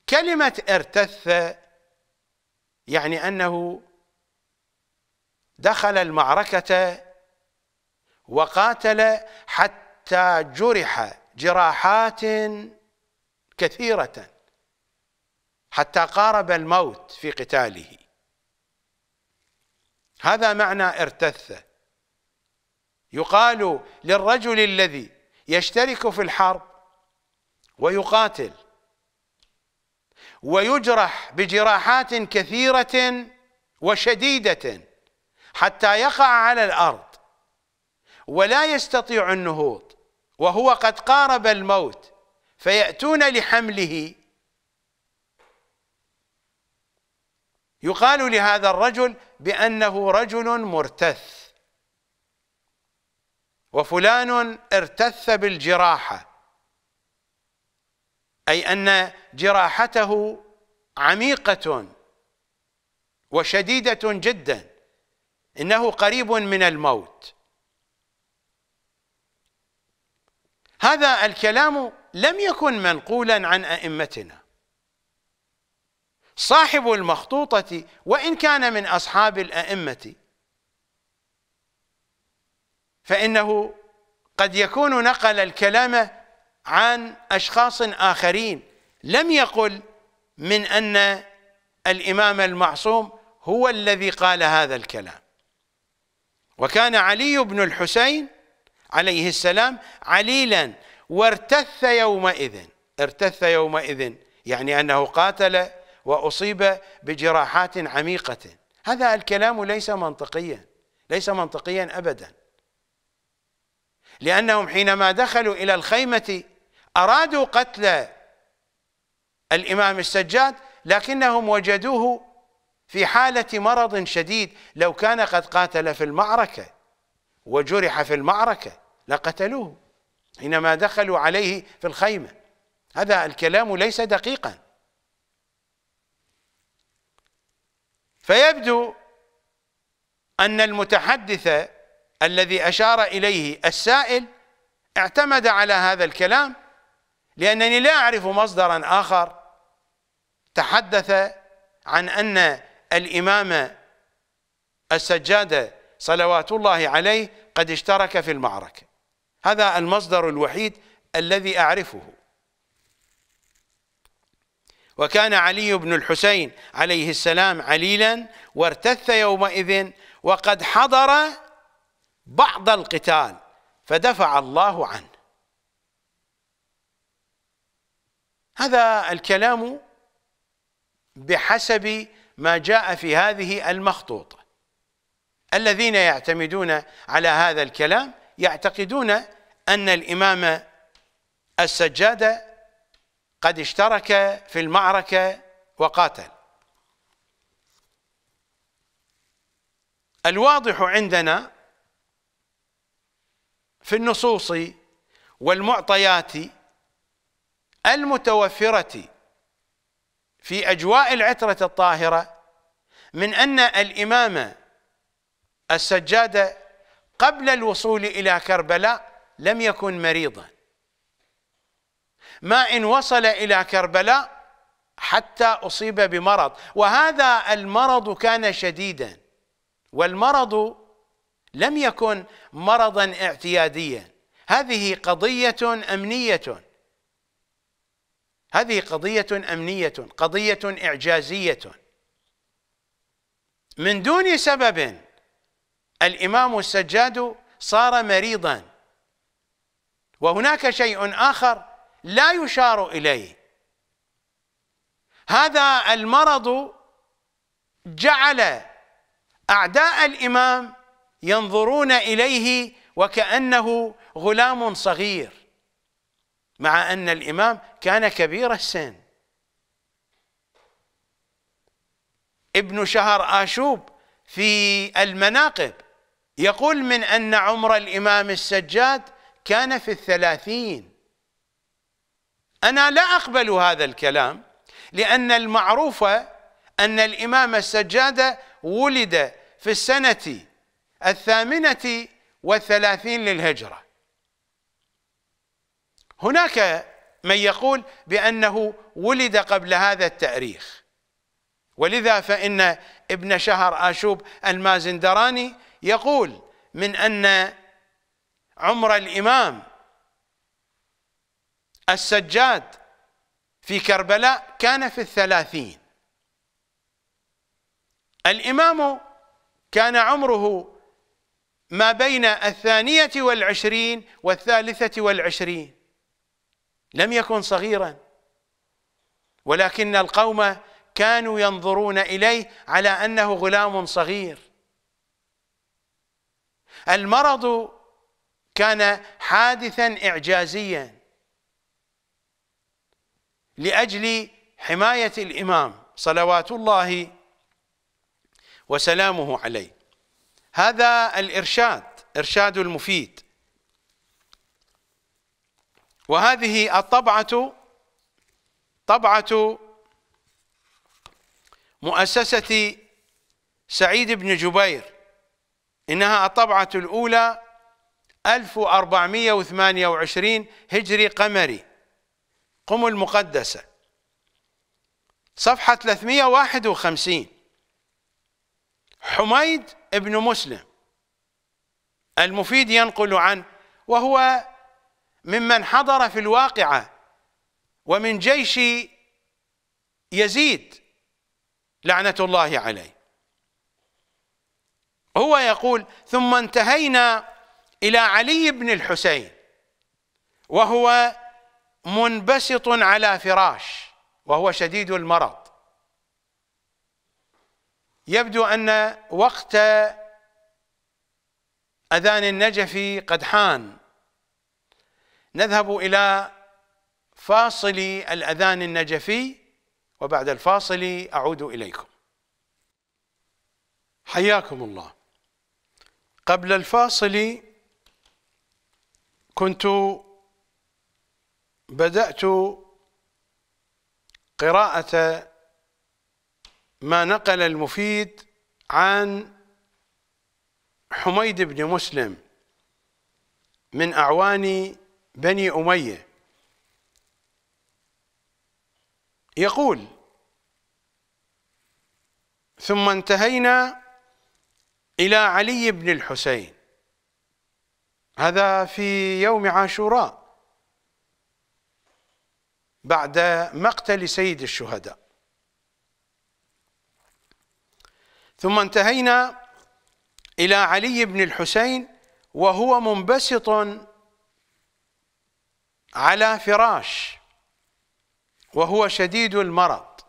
كلمة ارتث يعني أنه دخل المعركة وقاتل حتى جرح جراحات كثيرة حتى قارب الموت في قتاله هذا معنى ارتث يقال للرجل الذي يشترك في الحرب ويقاتل ويجرح بجراحات كثيرة وشديدة حتى يقع على الأرض ولا يستطيع النهوض وهو قد قارب الموت فيأتون لحمله يقال لهذا الرجل بأنه رجل مرتث وفلان ارتث بالجراحة أي أن جراحته عميقة وشديدة جدا إنه قريب من الموت هذا الكلام لم يكن منقولا عن أئمتنا صاحب المخطوطة وإن كان من أصحاب الأئمة فإنه قد يكون نقل الكلام عن أشخاص آخرين لم يقل من أن الإمام المعصوم هو الذي قال هذا الكلام وكان علي بن الحسين عليه السلام عليلا وارتث يومئذ ارتث يومئذ يعني أنه قاتل وأصيب بجراحات عميقة هذا الكلام ليس منطقيا ليس منطقيا أبدا لأنهم حينما دخلوا إلى الخيمة أرادوا قتل الإمام السجاد لكنهم وجدوه في حالة مرض شديد لو كان قد قاتل في المعركة وجرح في المعركة لقتلوه حينما دخلوا عليه في الخيمة هذا الكلام ليس دقيقا فيبدو أن المتحدث الذي أشار إليه السائل اعتمد على هذا الكلام لأنني لا أعرف مصدرا آخر تحدث عن أن الإمام السجاده صلوات الله عليه قد اشترك في المعركة هذا المصدر الوحيد الذي أعرفه وكان علي بن الحسين عليه السلام عليلا وارتث يومئذ وقد حضر بعض القتال فدفع الله عنه هذا الكلام بحسب ما جاء في هذه المخطوطة الذين يعتمدون على هذا الكلام يعتقدون أن الإمام السجاد قد اشترك في المعركة وقاتل الواضح عندنا في النصوص والمعطيات المتوفرة في أجواء العترة الطاهرة من أن الإمام السجاد قبل الوصول إلى كربلاء لم يكن مريضا ما إن وصل إلى كربلاء حتى أصيب بمرض وهذا المرض كان شديدا والمرض لم يكن مرضا اعتياديا هذه قضية أمنية هذه قضية أمنية قضية إعجازية من دون سبب الإمام السجاد صار مريضا وهناك شيء آخر لا يشار إليه هذا المرض جعل أعداء الإمام ينظرون إليه وكأنه غلام صغير مع أن الإمام كان كبير السن ابن شهر آشوب في المناقب يقول من أن عمر الإمام السجاد كان في الثلاثين أنا لا أقبل هذا الكلام لأن المعروف أن الإمام السجاد ولد في السنة الثامنة والثلاثين للهجرة هناك من يقول بأنه ولد قبل هذا التاريخ ولذا فإن ابن شهر آشوب المازندراني يقول من أن عمر الإمام السجاد في كربلاء كان في الثلاثين الإمام كان عمره ما بين الثانية والعشرين والثالثة والعشرين لم يكن صغيرا ولكن القوم كانوا ينظرون إليه على أنه غلام صغير المرض كان حادثا إعجازيا لأجل حماية الإمام صلوات الله وسلامه عليه هذا الإرشاد إرشاد المفيد وهذه الطبعة طبعة مؤسسة سعيد بن جبير إنها الطبعة الأولى 1428 هجري قمري قم المقدسة صفحة 351 حميد بن مسلم المفيد ينقل عنه وهو ممن حضر في الواقعة ومن جيش يزيد لعنة الله عليه هو يقول ثم انتهينا إلى علي بن الحسين وهو منبسط على فراش وهو شديد المرض يبدو أن وقت أذان النجف قد حان نذهب إلى فاصل الأذان النجفي وبعد الفاصل أعود إليكم حياكم الله قبل الفاصل كنت بدأت قراءة ما نقل المفيد عن حميد بن مسلم من أعوان بني أمية يقول ثم انتهينا إلى علي بن الحسين هذا في يوم عاشوراء بعد مقتل سيد الشهداء ثم انتهينا إلى علي بن الحسين وهو منبسط على فراش وهو شديد المرض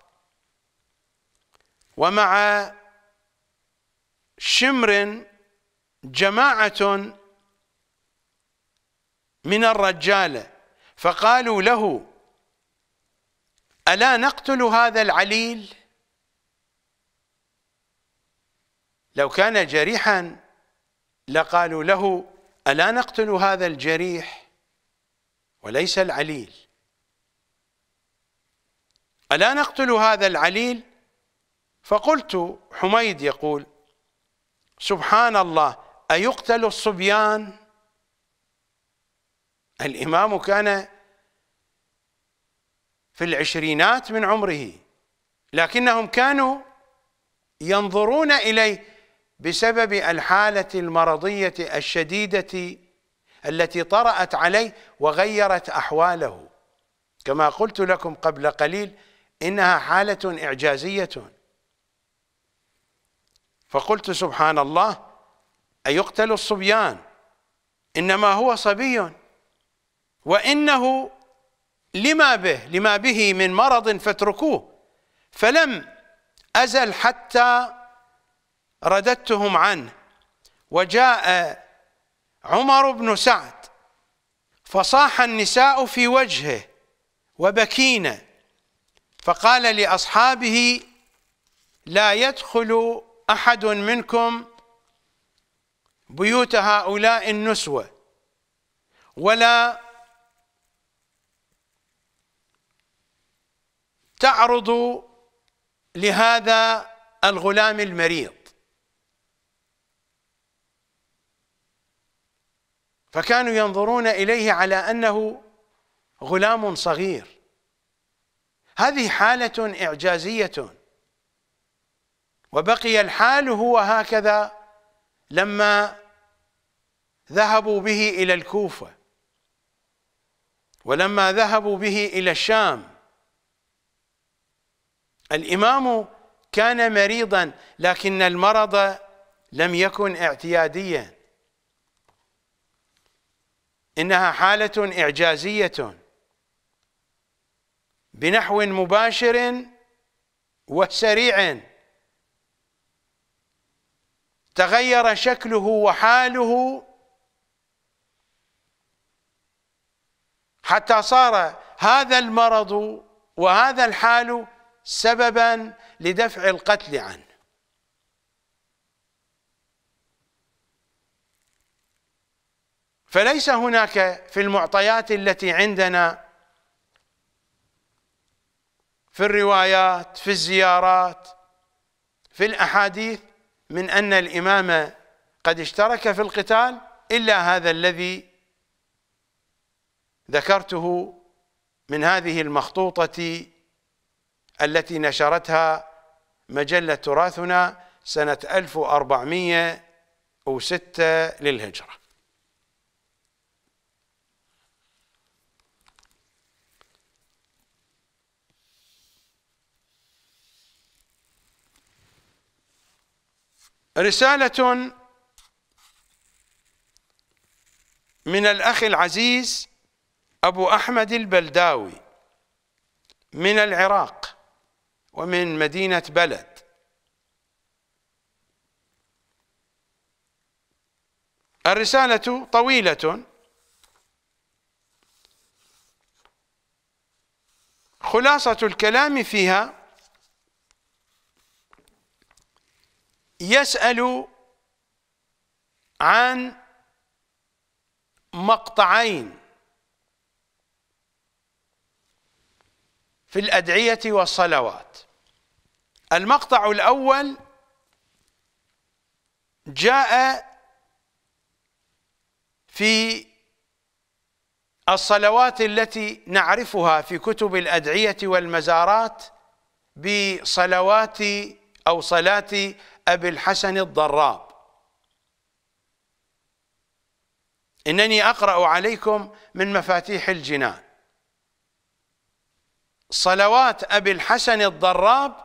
ومع شمر جماعة من الرجالة فقالوا له ألا نقتل هذا العليل لو كان جريحا لقالوا له ألا نقتل هذا الجريح وليس العليل ألا نقتل هذا العليل فقلت حميد يقول سبحان الله أيقتل الصبيان؟ الإمام كان في العشرينات من عمره لكنهم كانوا ينظرون إليه بسبب الحالة المرضية الشديدة التي طرأت عليه وغيرت أحواله كما قلت لكم قبل قليل إنها حالة إعجازية فقلت سبحان الله أيقتل الصبيان إنما هو صبي وانه لما به لما به من مرض فاتركوه فلم ازل حتى رددتهم عنه وجاء عمر بن سعد فصاح النساء في وجهه وبكينا فقال لاصحابه لا يدخل احد منكم بيوت هؤلاء النسوه ولا تعرض لهذا الغلام المريض فكانوا ينظرون اليه على انه غلام صغير هذه حاله اعجازيه وبقي الحال هو هكذا لما ذهبوا به الى الكوفه ولما ذهبوا به الى الشام الامام كان مريضا لكن المرض لم يكن اعتياديا انها حاله اعجازيه بنحو مباشر وسريع تغير شكله وحاله حتى صار هذا المرض وهذا الحال سببا لدفع القتل عنه فليس هناك في المعطيات التي عندنا في الروايات في الزيارات في الأحاديث من أن الإمام قد اشترك في القتال إلا هذا الذي ذكرته من هذه المخطوطة التي نشرتها مجلة تراثنا سنة 1406 للهجرة رسالة من الأخ العزيز أبو أحمد البلداوي من العراق ومن مدينة بلد الرسالة طويلة خلاصة الكلام فيها يسأل عن مقطعين في الأدعية والصلوات المقطع الأول جاء في الصلوات التي نعرفها في كتب الأدعية والمزارات بصلوات أو صلاة أبي الحسن الضراب إنني أقرأ عليكم من مفاتيح الجنان صلوات أبي الحسن الضراب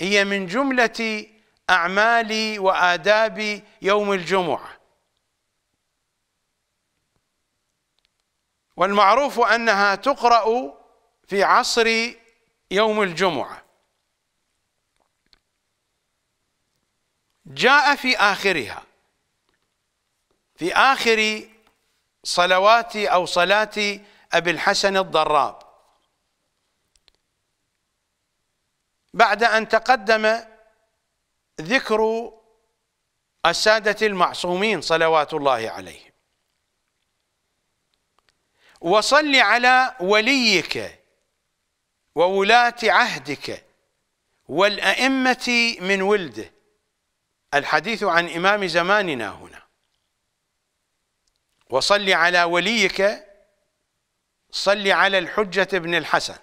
هي من جملة أعمال وآداب يوم الجمعة والمعروف أنها تقرأ في عصر يوم الجمعة جاء في آخرها في آخر صلوات أو صلاة أبي الحسن الضراب بعد أن تقدم ذكر السادة المعصومين صلوات الله عليهم وصل على وليك وولاة عهدك والأئمة من ولده الحديث عن إمام زماننا هنا وصل على وليك صل على الحجة بن الحسن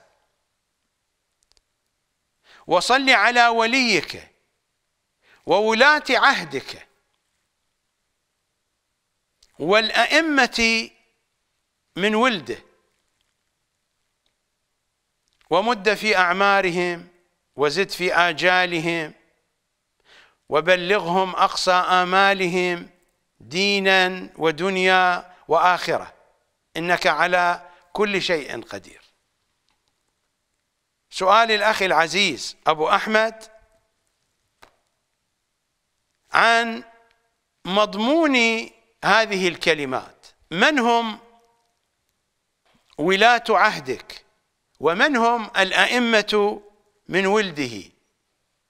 وصل على وليك وولاة عهدك والأئمة من ولده ومد في أعمارهم وزد في آجالهم وبلغهم أقصى آمالهم دينا ودنيا وآخرة إنك على كل شيء قدير سؤال الأخ العزيز أبو أحمد عن مضمون هذه الكلمات من هم ولاة عهدك ومن هم الأئمة من ولده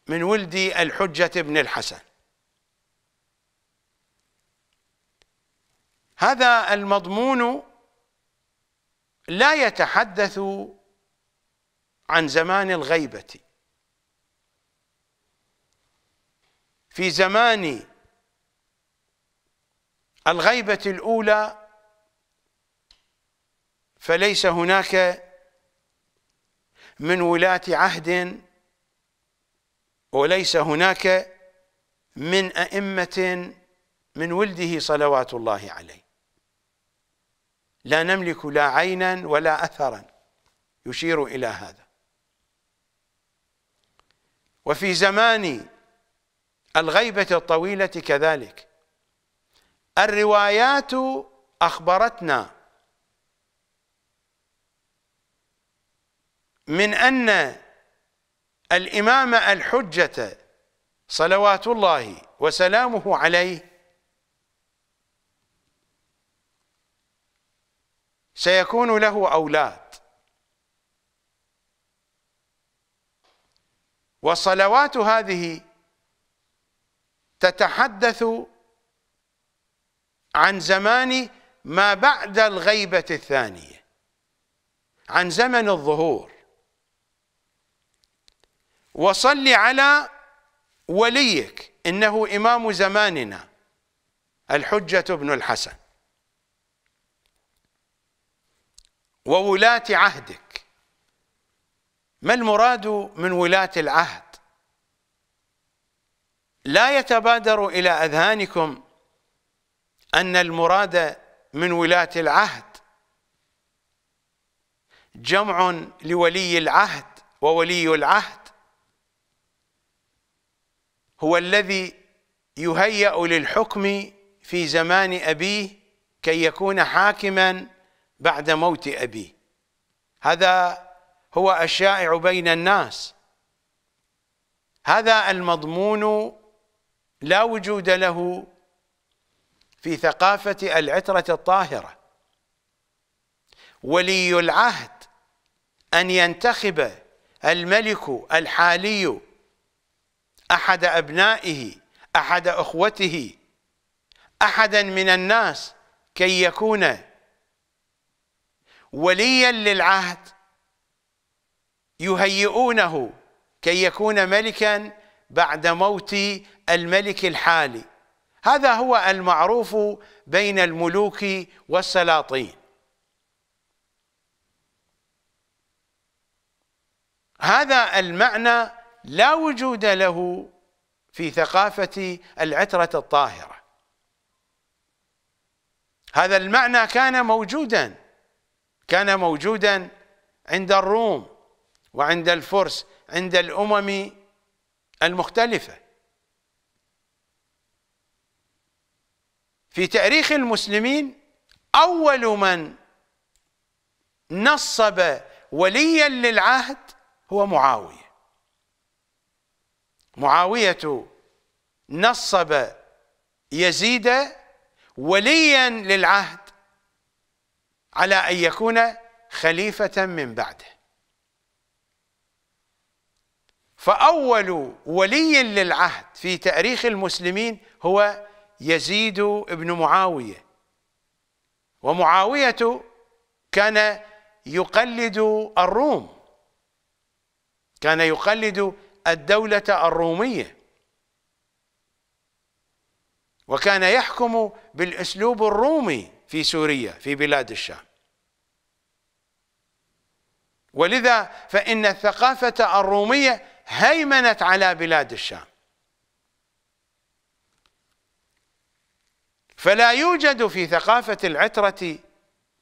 من ولد الحجة بن الحسن هذا المضمون لا يتحدث عن زمان الغيبة في زمان الغيبة الأولى فليس هناك من ولاة عهد وليس هناك من أئمة من ولده صلوات الله عليه لا نملك لا عينا ولا أثرا يشير إلى هذا وفي زمان الغيبة الطويلة كذلك الروايات أخبرتنا من أن الإمام الحجة صلوات الله وسلامه عليه سيكون له أولاد والصلوات هذه تتحدث عن زمان ما بعد الغيبة الثانية عن زمن الظهور وصل على وليك إنه إمام زماننا الحجة بن الحسن وولاة عهدك ما المراد من ولاة العهد لا يتبادر إلى أذهانكم أن المراد من ولاة العهد جمع لولي العهد وولي العهد هو الذي يهيأ للحكم في زمان أبيه كي يكون حاكما بعد موت أبيه هذا هو الشائع بين الناس هذا المضمون لا وجود له في ثقافة العترة الطاهرة ولي العهد أن ينتخب الملك الحالي أحد أبنائه أحد أخوته أحدا من الناس كي يكون وليا للعهد يهيئونه كي يكون ملكا بعد موت الملك الحالي هذا هو المعروف بين الملوك والسلاطين هذا المعنى لا وجود له في ثقافة العترة الطاهرة هذا المعنى كان موجودا كان موجودا عند الروم وعند الفرس عند الأمم المختلفة في تاريخ المسلمين أول من نصب وليا للعهد هو معاوية معاوية نصب يزيد وليا للعهد على أن يكون خليفة من بعده فأول ولي للعهد في تاريخ المسلمين هو يزيد بن معاوية ومعاوية كان يقلد الروم كان يقلد الدولة الرومية وكان يحكم بالأسلوب الرومي في سوريا في بلاد الشام ولذا فإن الثقافة الرومية هيمنت على بلاد الشام فلا يوجد في ثقافة العترة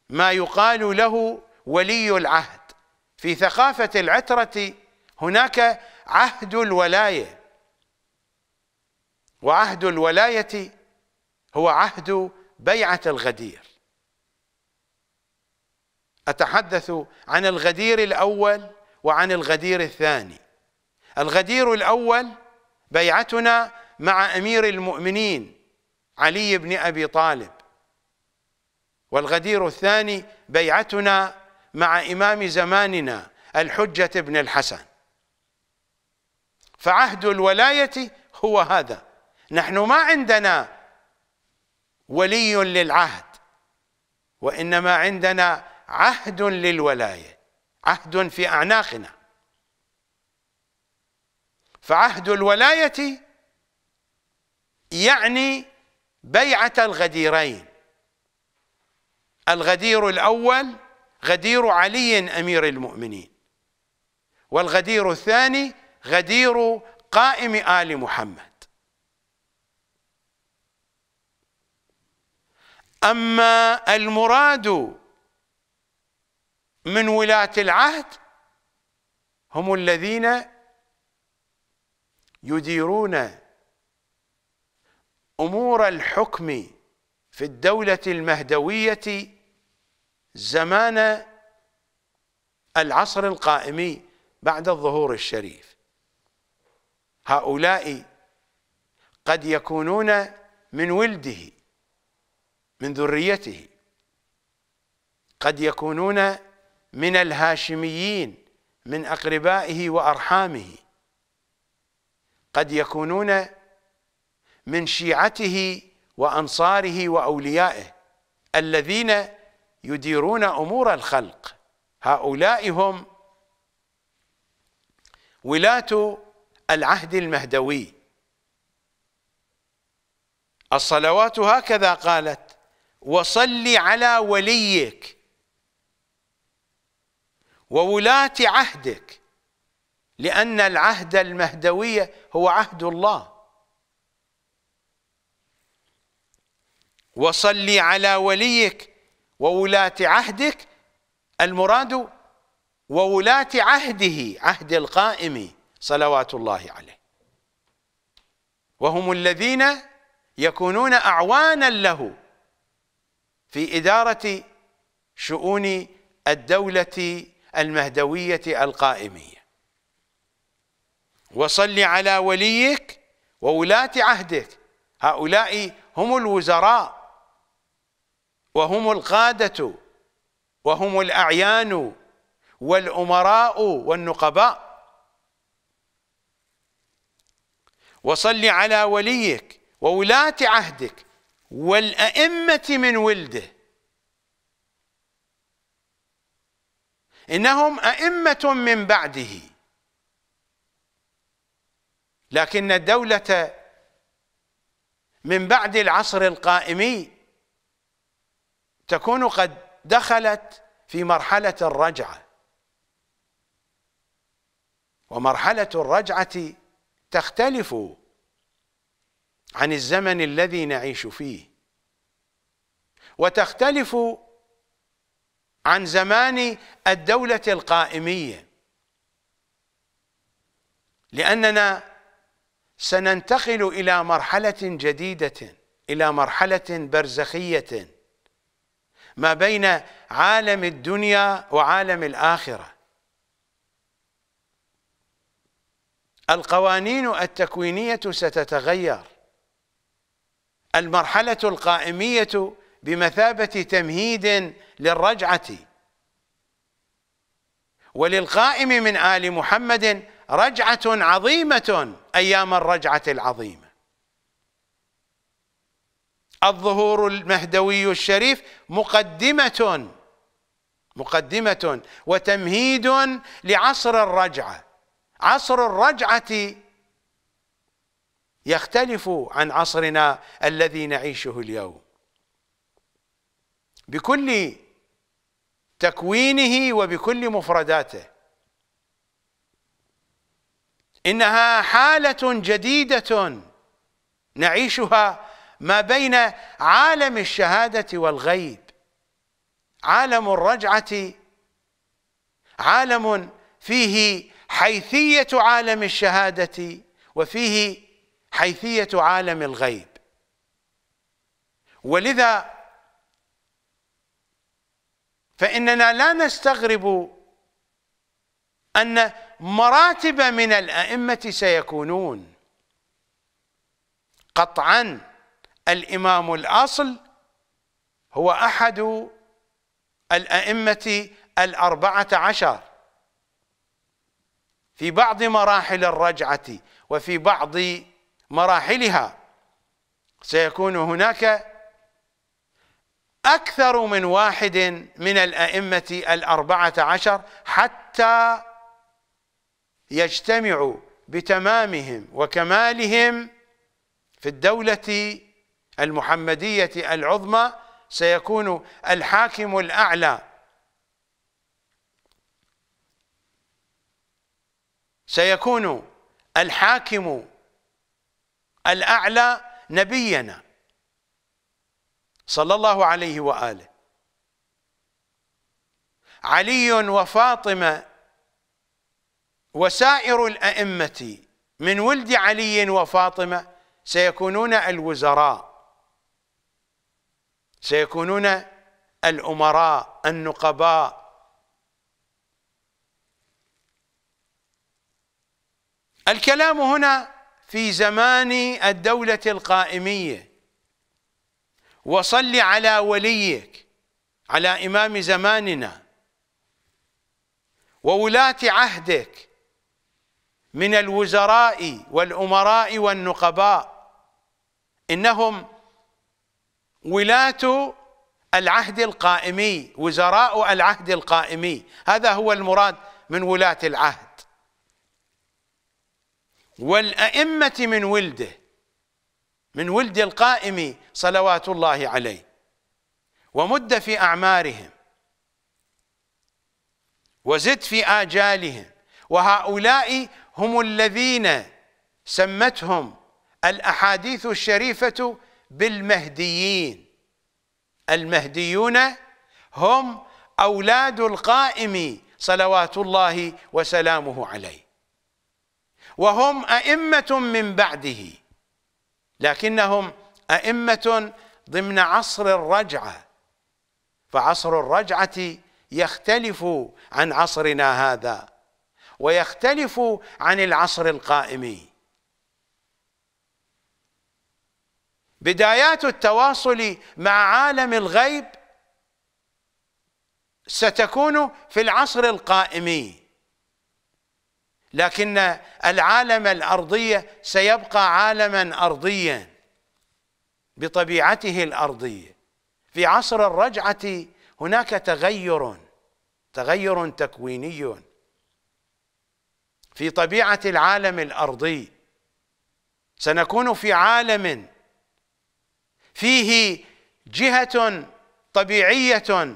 ما يقال له ولي العهد في ثقافة العترة هناك عهد الولاية وعهد الولاية هو عهد بيعة الغدير أتحدث عن الغدير الأول وعن الغدير الثاني الغدير الأول بيعتنا مع أمير المؤمنين علي بن أبي طالب والغدير الثاني بيعتنا مع إمام زماننا الحجة بن الحسن فعهد الولاية هو هذا نحن ما عندنا ولي للعهد وإنما عندنا عهد للولاية عهد في أعناقنا فعهد الولاية يعني بيعة الغديرين الغدير الأول غدير علي أمير المؤمنين والغدير الثاني غدير قائم آل محمد أما المراد من ولاة العهد هم الذين يديرون امور الحكم في الدوله المهدويه زمان العصر القائم بعد الظهور الشريف هؤلاء قد يكونون من ولده من ذريته قد يكونون من الهاشميين من أقربائه وأرحامه قد يكونون من شيعته وانصاره واوليائه الذين يديرون امور الخلق هؤلاء هم ولاه العهد المهدوي الصلوات هكذا قالت وصل على وليك وولاة عهدك لأن العهد المهدوية هو عهد الله وصلي على وليك وولاة عهدك المراد وولاة عهده عهد القائم صلوات الله عليه وهم الذين يكونون أعوانا له في إدارة شؤون الدولة المهدوية القائمية وصل على وليك وولاة عهدك هؤلاء هم الوزراء وهم القادة وهم الأعيان والأمراء والنقباء وصل على وليك وولاة عهدك والأئمة من ولده إنهم أئمة من بعده لكن الدولة من بعد العصر القائمي تكون قد دخلت في مرحلة الرجعة ومرحلة الرجعة تختلف عن الزمن الذي نعيش فيه وتختلف عن زمان الدولة القائمية لأننا سننتقل إلى مرحلة جديدة إلى مرحلة برزخية ما بين عالم الدنيا وعالم الآخرة القوانين التكوينية ستتغير المرحلة القائمية بمثابة تمهيد للرجعة وللقائم من آل محمد رجعة عظيمة أيام الرجعة العظيمة الظهور المهدوي الشريف مقدمة مقدمة وتمهيد لعصر الرجعة عصر الرجعة يختلف عن عصرنا الذي نعيشه اليوم بكل تكوينه وبكل مفرداته انها حاله جديده نعيشها ما بين عالم الشهاده والغيب عالم الرجعه عالم فيه حيثيه عالم الشهاده وفيه حيثيه عالم الغيب ولذا فاننا لا نستغرب ان مراتب من الأئمة سيكونون قطعا الإمام الأصل هو أحد الأئمة الأربعة عشر في بعض مراحل الرجعة وفي بعض مراحلها سيكون هناك أكثر من واحد من الأئمة الأربعة عشر حتى يجتمع بتمامهم وكمالهم في الدولة المحمدية العظمى سيكون الحاكم الأعلى سيكون الحاكم الأعلى نبينا صلى الله عليه وآله علي وفاطمة وسائر الأئمة من ولد علي وفاطمة سيكونون الوزراء سيكونون الأمراء النقباء الكلام هنا في زمان الدولة القائمية وصل على وليك على إمام زماننا وولاة عهدك من الوزراء والأمراء والنقباء إنهم ولاة العهد القائمي وزراء العهد القائمي هذا هو المراد من ولاة العهد والأئمة من ولده من ولد القائم صلوات الله عليه ومد في أعمارهم وزد في آجالهم وهؤلاء هم الذين سمتهم الأحاديث الشريفة بالمهديين المهديون هم أولاد القائم صلوات الله وسلامه عليه وهم أئمة من بعده لكنهم أئمة ضمن عصر الرجعة فعصر الرجعة يختلف عن عصرنا هذا ويختلف عن العصر القائم بدايات التواصل مع عالم الغيب ستكون في العصر القائم لكن العالم الأرضي سيبقى عالما أرضيا بطبيعته الأرضية في عصر الرجعة هناك تغير تغير تكويني في طبيعه العالم الارضي سنكون في عالم فيه جهه طبيعيه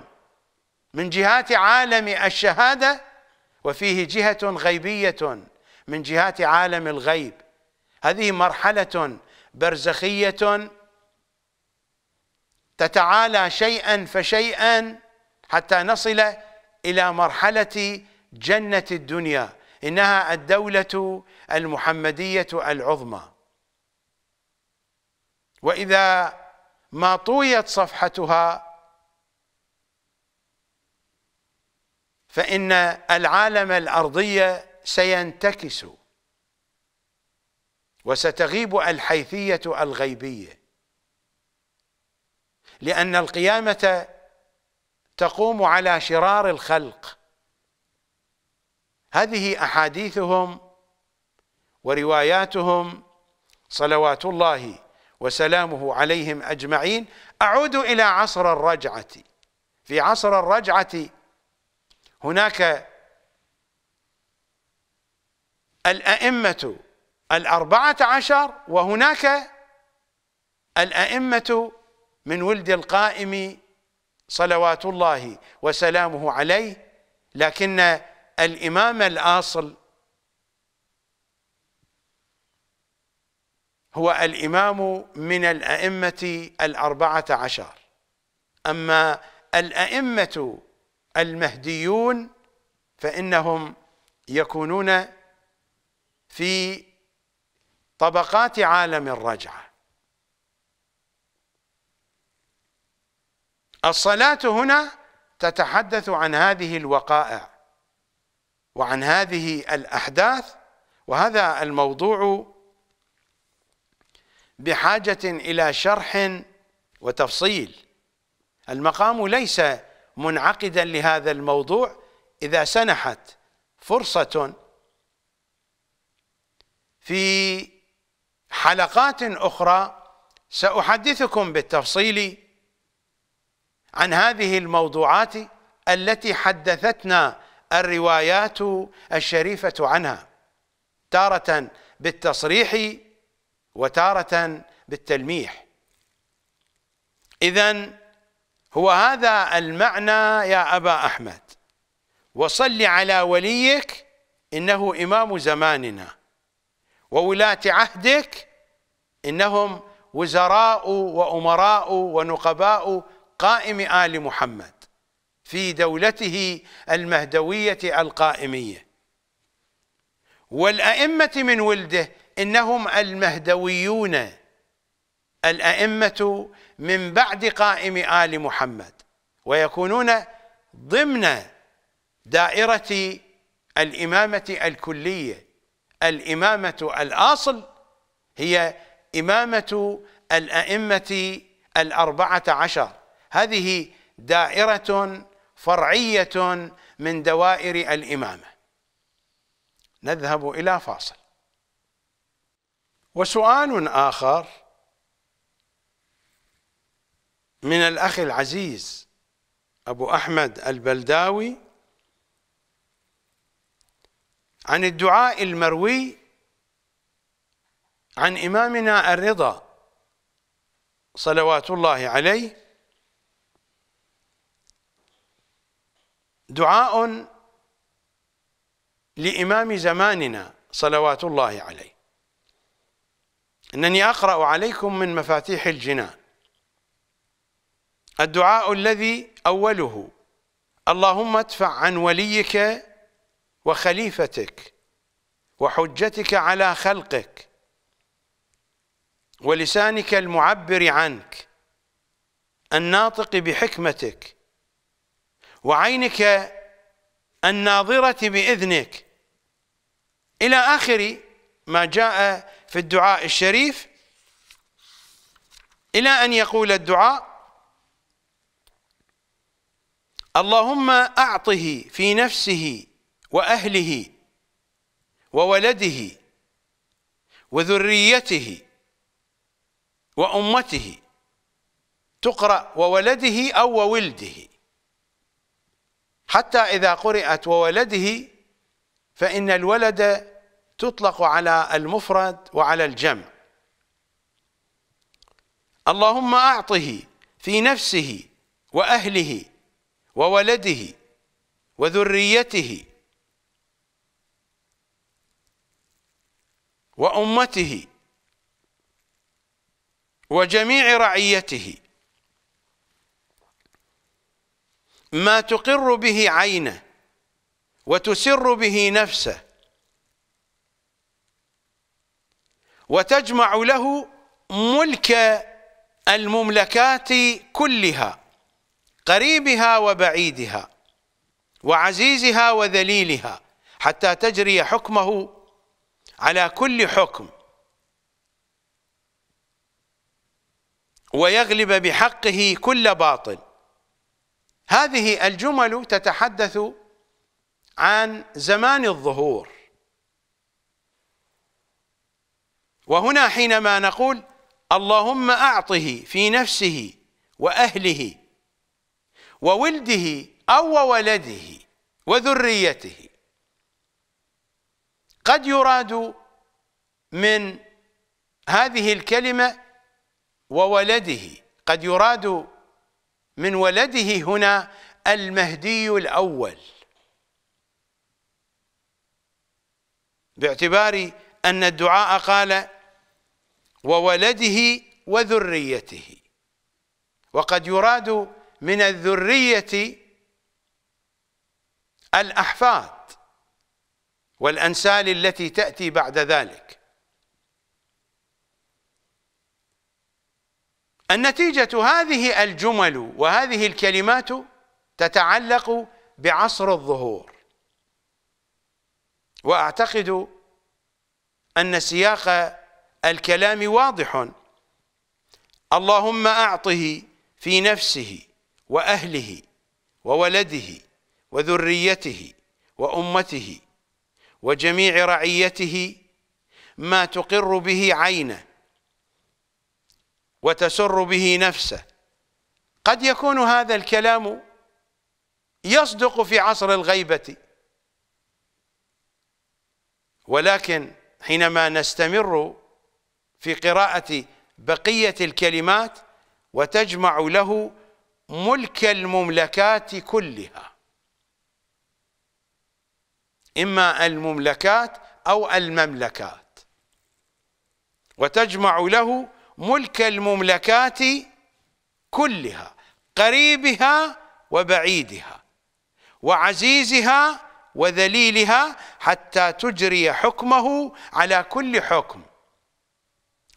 من جهات عالم الشهاده وفيه جهه غيبيه من جهات عالم الغيب هذه مرحله برزخيه تتعالى شيئا فشيئا حتى نصل الى مرحله جنه الدنيا إنها الدولة المحمدية العظمى وإذا ما طويت صفحتها فإن العالم الأرضي سينتكس وستغيب الحيثية الغيبية لأن القيامة تقوم على شرار الخلق هذه أحاديثهم ورواياتهم صلوات الله وسلامه عليهم أجمعين أعود إلى عصر الرجعة في عصر الرجعة هناك الأئمة الأربعة عشر وهناك الأئمة من ولد القائم صلوات الله وسلامه عليه لكن الامام الاصل هو الامام من الائمه الاربعه عشر اما الائمه المهديون فانهم يكونون في طبقات عالم الرجعه الصلاه هنا تتحدث عن هذه الوقائع وعن هذه الأحداث وهذا الموضوع بحاجة إلى شرح وتفصيل المقام ليس منعقدا لهذا الموضوع إذا سنحت فرصة في حلقات أخرى سأحدثكم بالتفصيل عن هذه الموضوعات التي حدثتنا الروايات الشريفة عنها تارة بالتصريح وتارة بالتلميح إذا هو هذا المعنى يا أبا أحمد وصل على وليك إنه إمام زماننا وولاة عهدك إنهم وزراء وأمراء ونقباء قائم آل محمد في دولته المهدوية القائمية والأئمة من ولده إنهم المهدويون الأئمة من بعد قائم آل محمد ويكونون ضمن دائرة الإمامة الكلية الإمامة الأصل هي إمامة الأئمة الأربعة عشر هذه دائرة فرعيه من دوائر الامامه نذهب الى فاصل وسؤال اخر من الاخ العزيز ابو احمد البلداوي عن الدعاء المروي عن امامنا الرضا صلوات الله عليه دعاء لإمام زماننا صلوات الله عليه أنني أقرأ عليكم من مفاتيح الجنان الدعاء الذي أوله اللهم ادفع عن وليك وخليفتك وحجتك على خلقك ولسانك المعبر عنك الناطق بحكمتك وعينك الناظرة بإذنك إلى آخر ما جاء في الدعاء الشريف إلى أن يقول الدعاء اللهم أعطه في نفسه وأهله وولده وذريته وأمته تقرأ وولده أو وولده حتى إذا قرأت وولده فإن الولد تطلق على المفرد وعلى الجمع اللهم أعطه في نفسه وأهله وولده وذريته وأمته وجميع رعيته ما تقر به عينه وتسر به نفسه وتجمع له ملك المملكات كلها قريبها وبعيدها وعزيزها وذليلها حتى تجري حكمه على كل حكم ويغلب بحقه كل باطل هذه الجمل تتحدث عن زمان الظهور وهنا حينما نقول اللهم أعطه في نفسه وأهله وولده أو ولده وذريته قد يراد من هذه الكلمة وولده قد يراد من ولده هنا المهدي الأول باعتبار أن الدعاء قال وولده وذريته وقد يراد من الذرية الأحفاد والأنسال التي تأتي بعد ذلك النتيجة هذه الجمل وهذه الكلمات تتعلق بعصر الظهور وأعتقد أن سياق الكلام واضح اللهم أعطه في نفسه وأهله وولده وذريته وأمته وجميع رعيته ما تقر به عينه وتسر به نفسه قد يكون هذا الكلام يصدق في عصر الغيبة ولكن حينما نستمر في قراءة بقية الكلمات وتجمع له ملك المملكات كلها إما المملكات أو المملكات وتجمع له ملك المملكات كلها قريبها وبعيدها وعزيزها وذليلها حتى تجري حكمه على كل حكم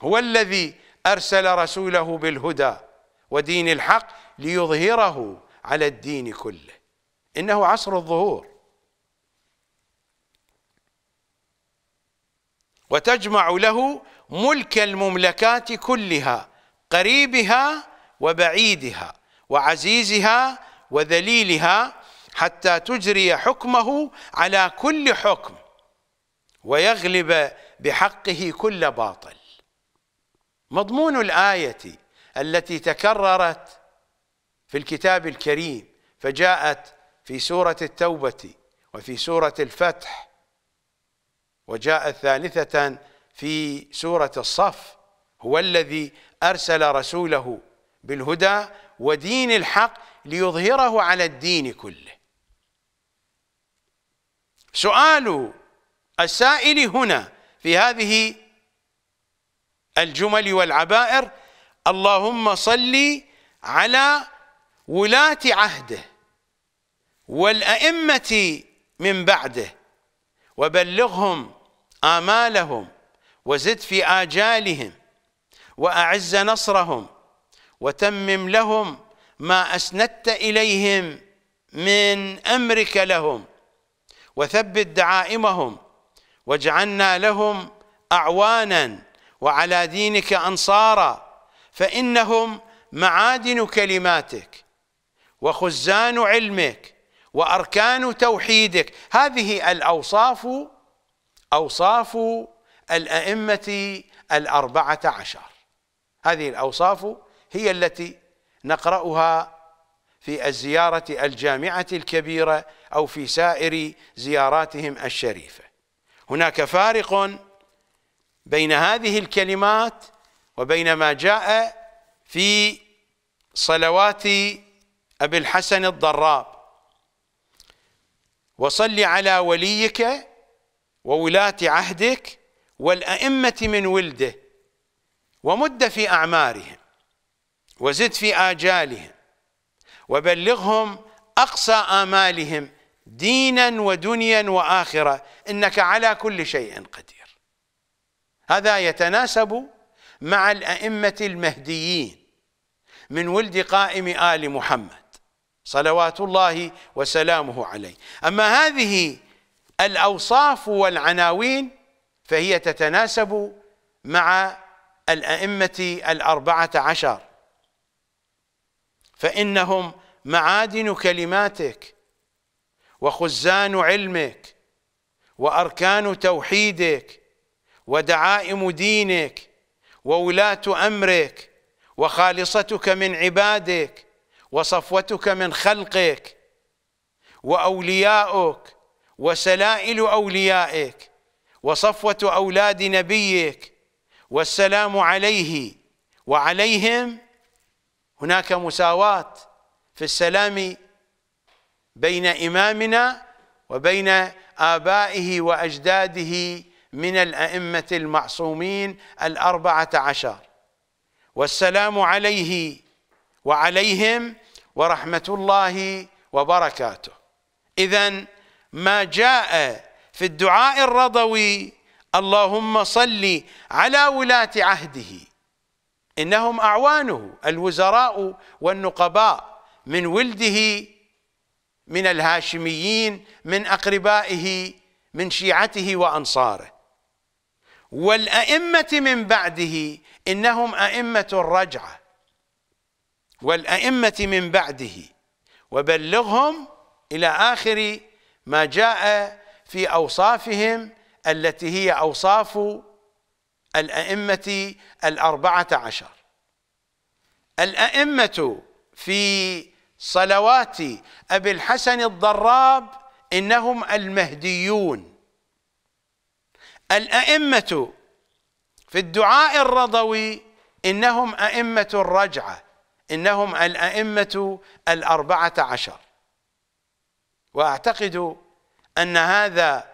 هو الذي أرسل رسوله بالهدى ودين الحق ليظهره على الدين كله إنه عصر الظهور وتجمع له ملك المملكات كلها قريبها وبعيدها وعزيزها وذليلها حتى تجري حكمه على كل حكم ويغلب بحقه كل باطل مضمون الآية التي تكررت في الكتاب الكريم فجاءت في سورة التوبة وفي سورة الفتح وجاءت ثالثة في سورة الصف هو الذي أرسل رسوله بالهدى ودين الحق ليظهره على الدين كله سؤال السائل هنا في هذه الجمل والعبائر اللهم صل على ولاة عهده والأئمة من بعده وبلغهم آمالهم وزد في آجالهم وأعز نصرهم وتمم لهم ما أسندت إليهم من أمرك لهم وثبت دعائمهم واجعلنا لهم أعوانا وعلى دينك أنصارا فإنهم معادن كلماتك وخزان علمك وأركان توحيدك هذه الأوصاف أوصاف الأئمة الأربعة عشر هذه الأوصاف هي التي نقرأها في الزيارة الجامعة الكبيرة أو في سائر زياراتهم الشريفة هناك فارق بين هذه الكلمات وبين ما جاء في صلوات أبي الحسن الضراب وصل على وليك وولاة عهدك والأئمة من ولده ومد في أعمارهم وزد في آجالهم وبلغهم أقصى آمالهم دينا ودنيا وآخرة إنك على كل شيء قدير هذا يتناسب مع الأئمة المهديين من ولد قائم آل محمد صلوات الله وسلامه عليه أما هذه الأوصاف والعناوين فهي تتناسب مع الأئمة الأربعة عشر فإنهم معادن كلماتك وخزان علمك وأركان توحيدك ودعائم دينك وولاة أمرك وخالصتك من عبادك وصفوتك من خلقك وأولياؤك وسلائل أوليائك وصفوة أولاد نبيك والسلام عليه وعليهم هناك مساواة في السلام بين إمامنا وبين آبائه وأجداده من الأئمة المعصومين الأربعة عشر والسلام عليه وعليهم ورحمة الله وبركاته إذا ما جاء في الدعاء الرضوي اللهم صل على ولاة عهده إنهم أعوانه الوزراء والنقباء من ولده من الهاشميين من أقربائه من شيعته وأنصاره والأئمة من بعده إنهم أئمة الرجعة والأئمة من بعده وبلغهم إلى آخر ما جاء في أوصافهم التي هي أوصاف الأئمة الأربعة عشر الأئمة في صلوات أبي الحسن الضراب إنهم المهديون الأئمة في الدعاء الرضوي إنهم أئمة الرجعة إنهم الأئمة الأربعة عشر وأعتقد أن هذا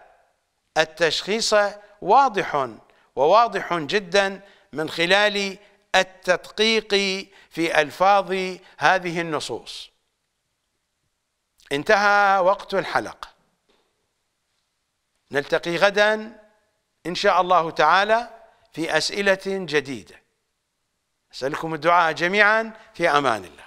التشخيص واضح وواضح جدا من خلال التدقيق في ألفاظ هذه النصوص انتهى وقت الحلقة نلتقي غدا إن شاء الله تعالى في أسئلة جديدة أسألكم الدعاء جميعا في أمان الله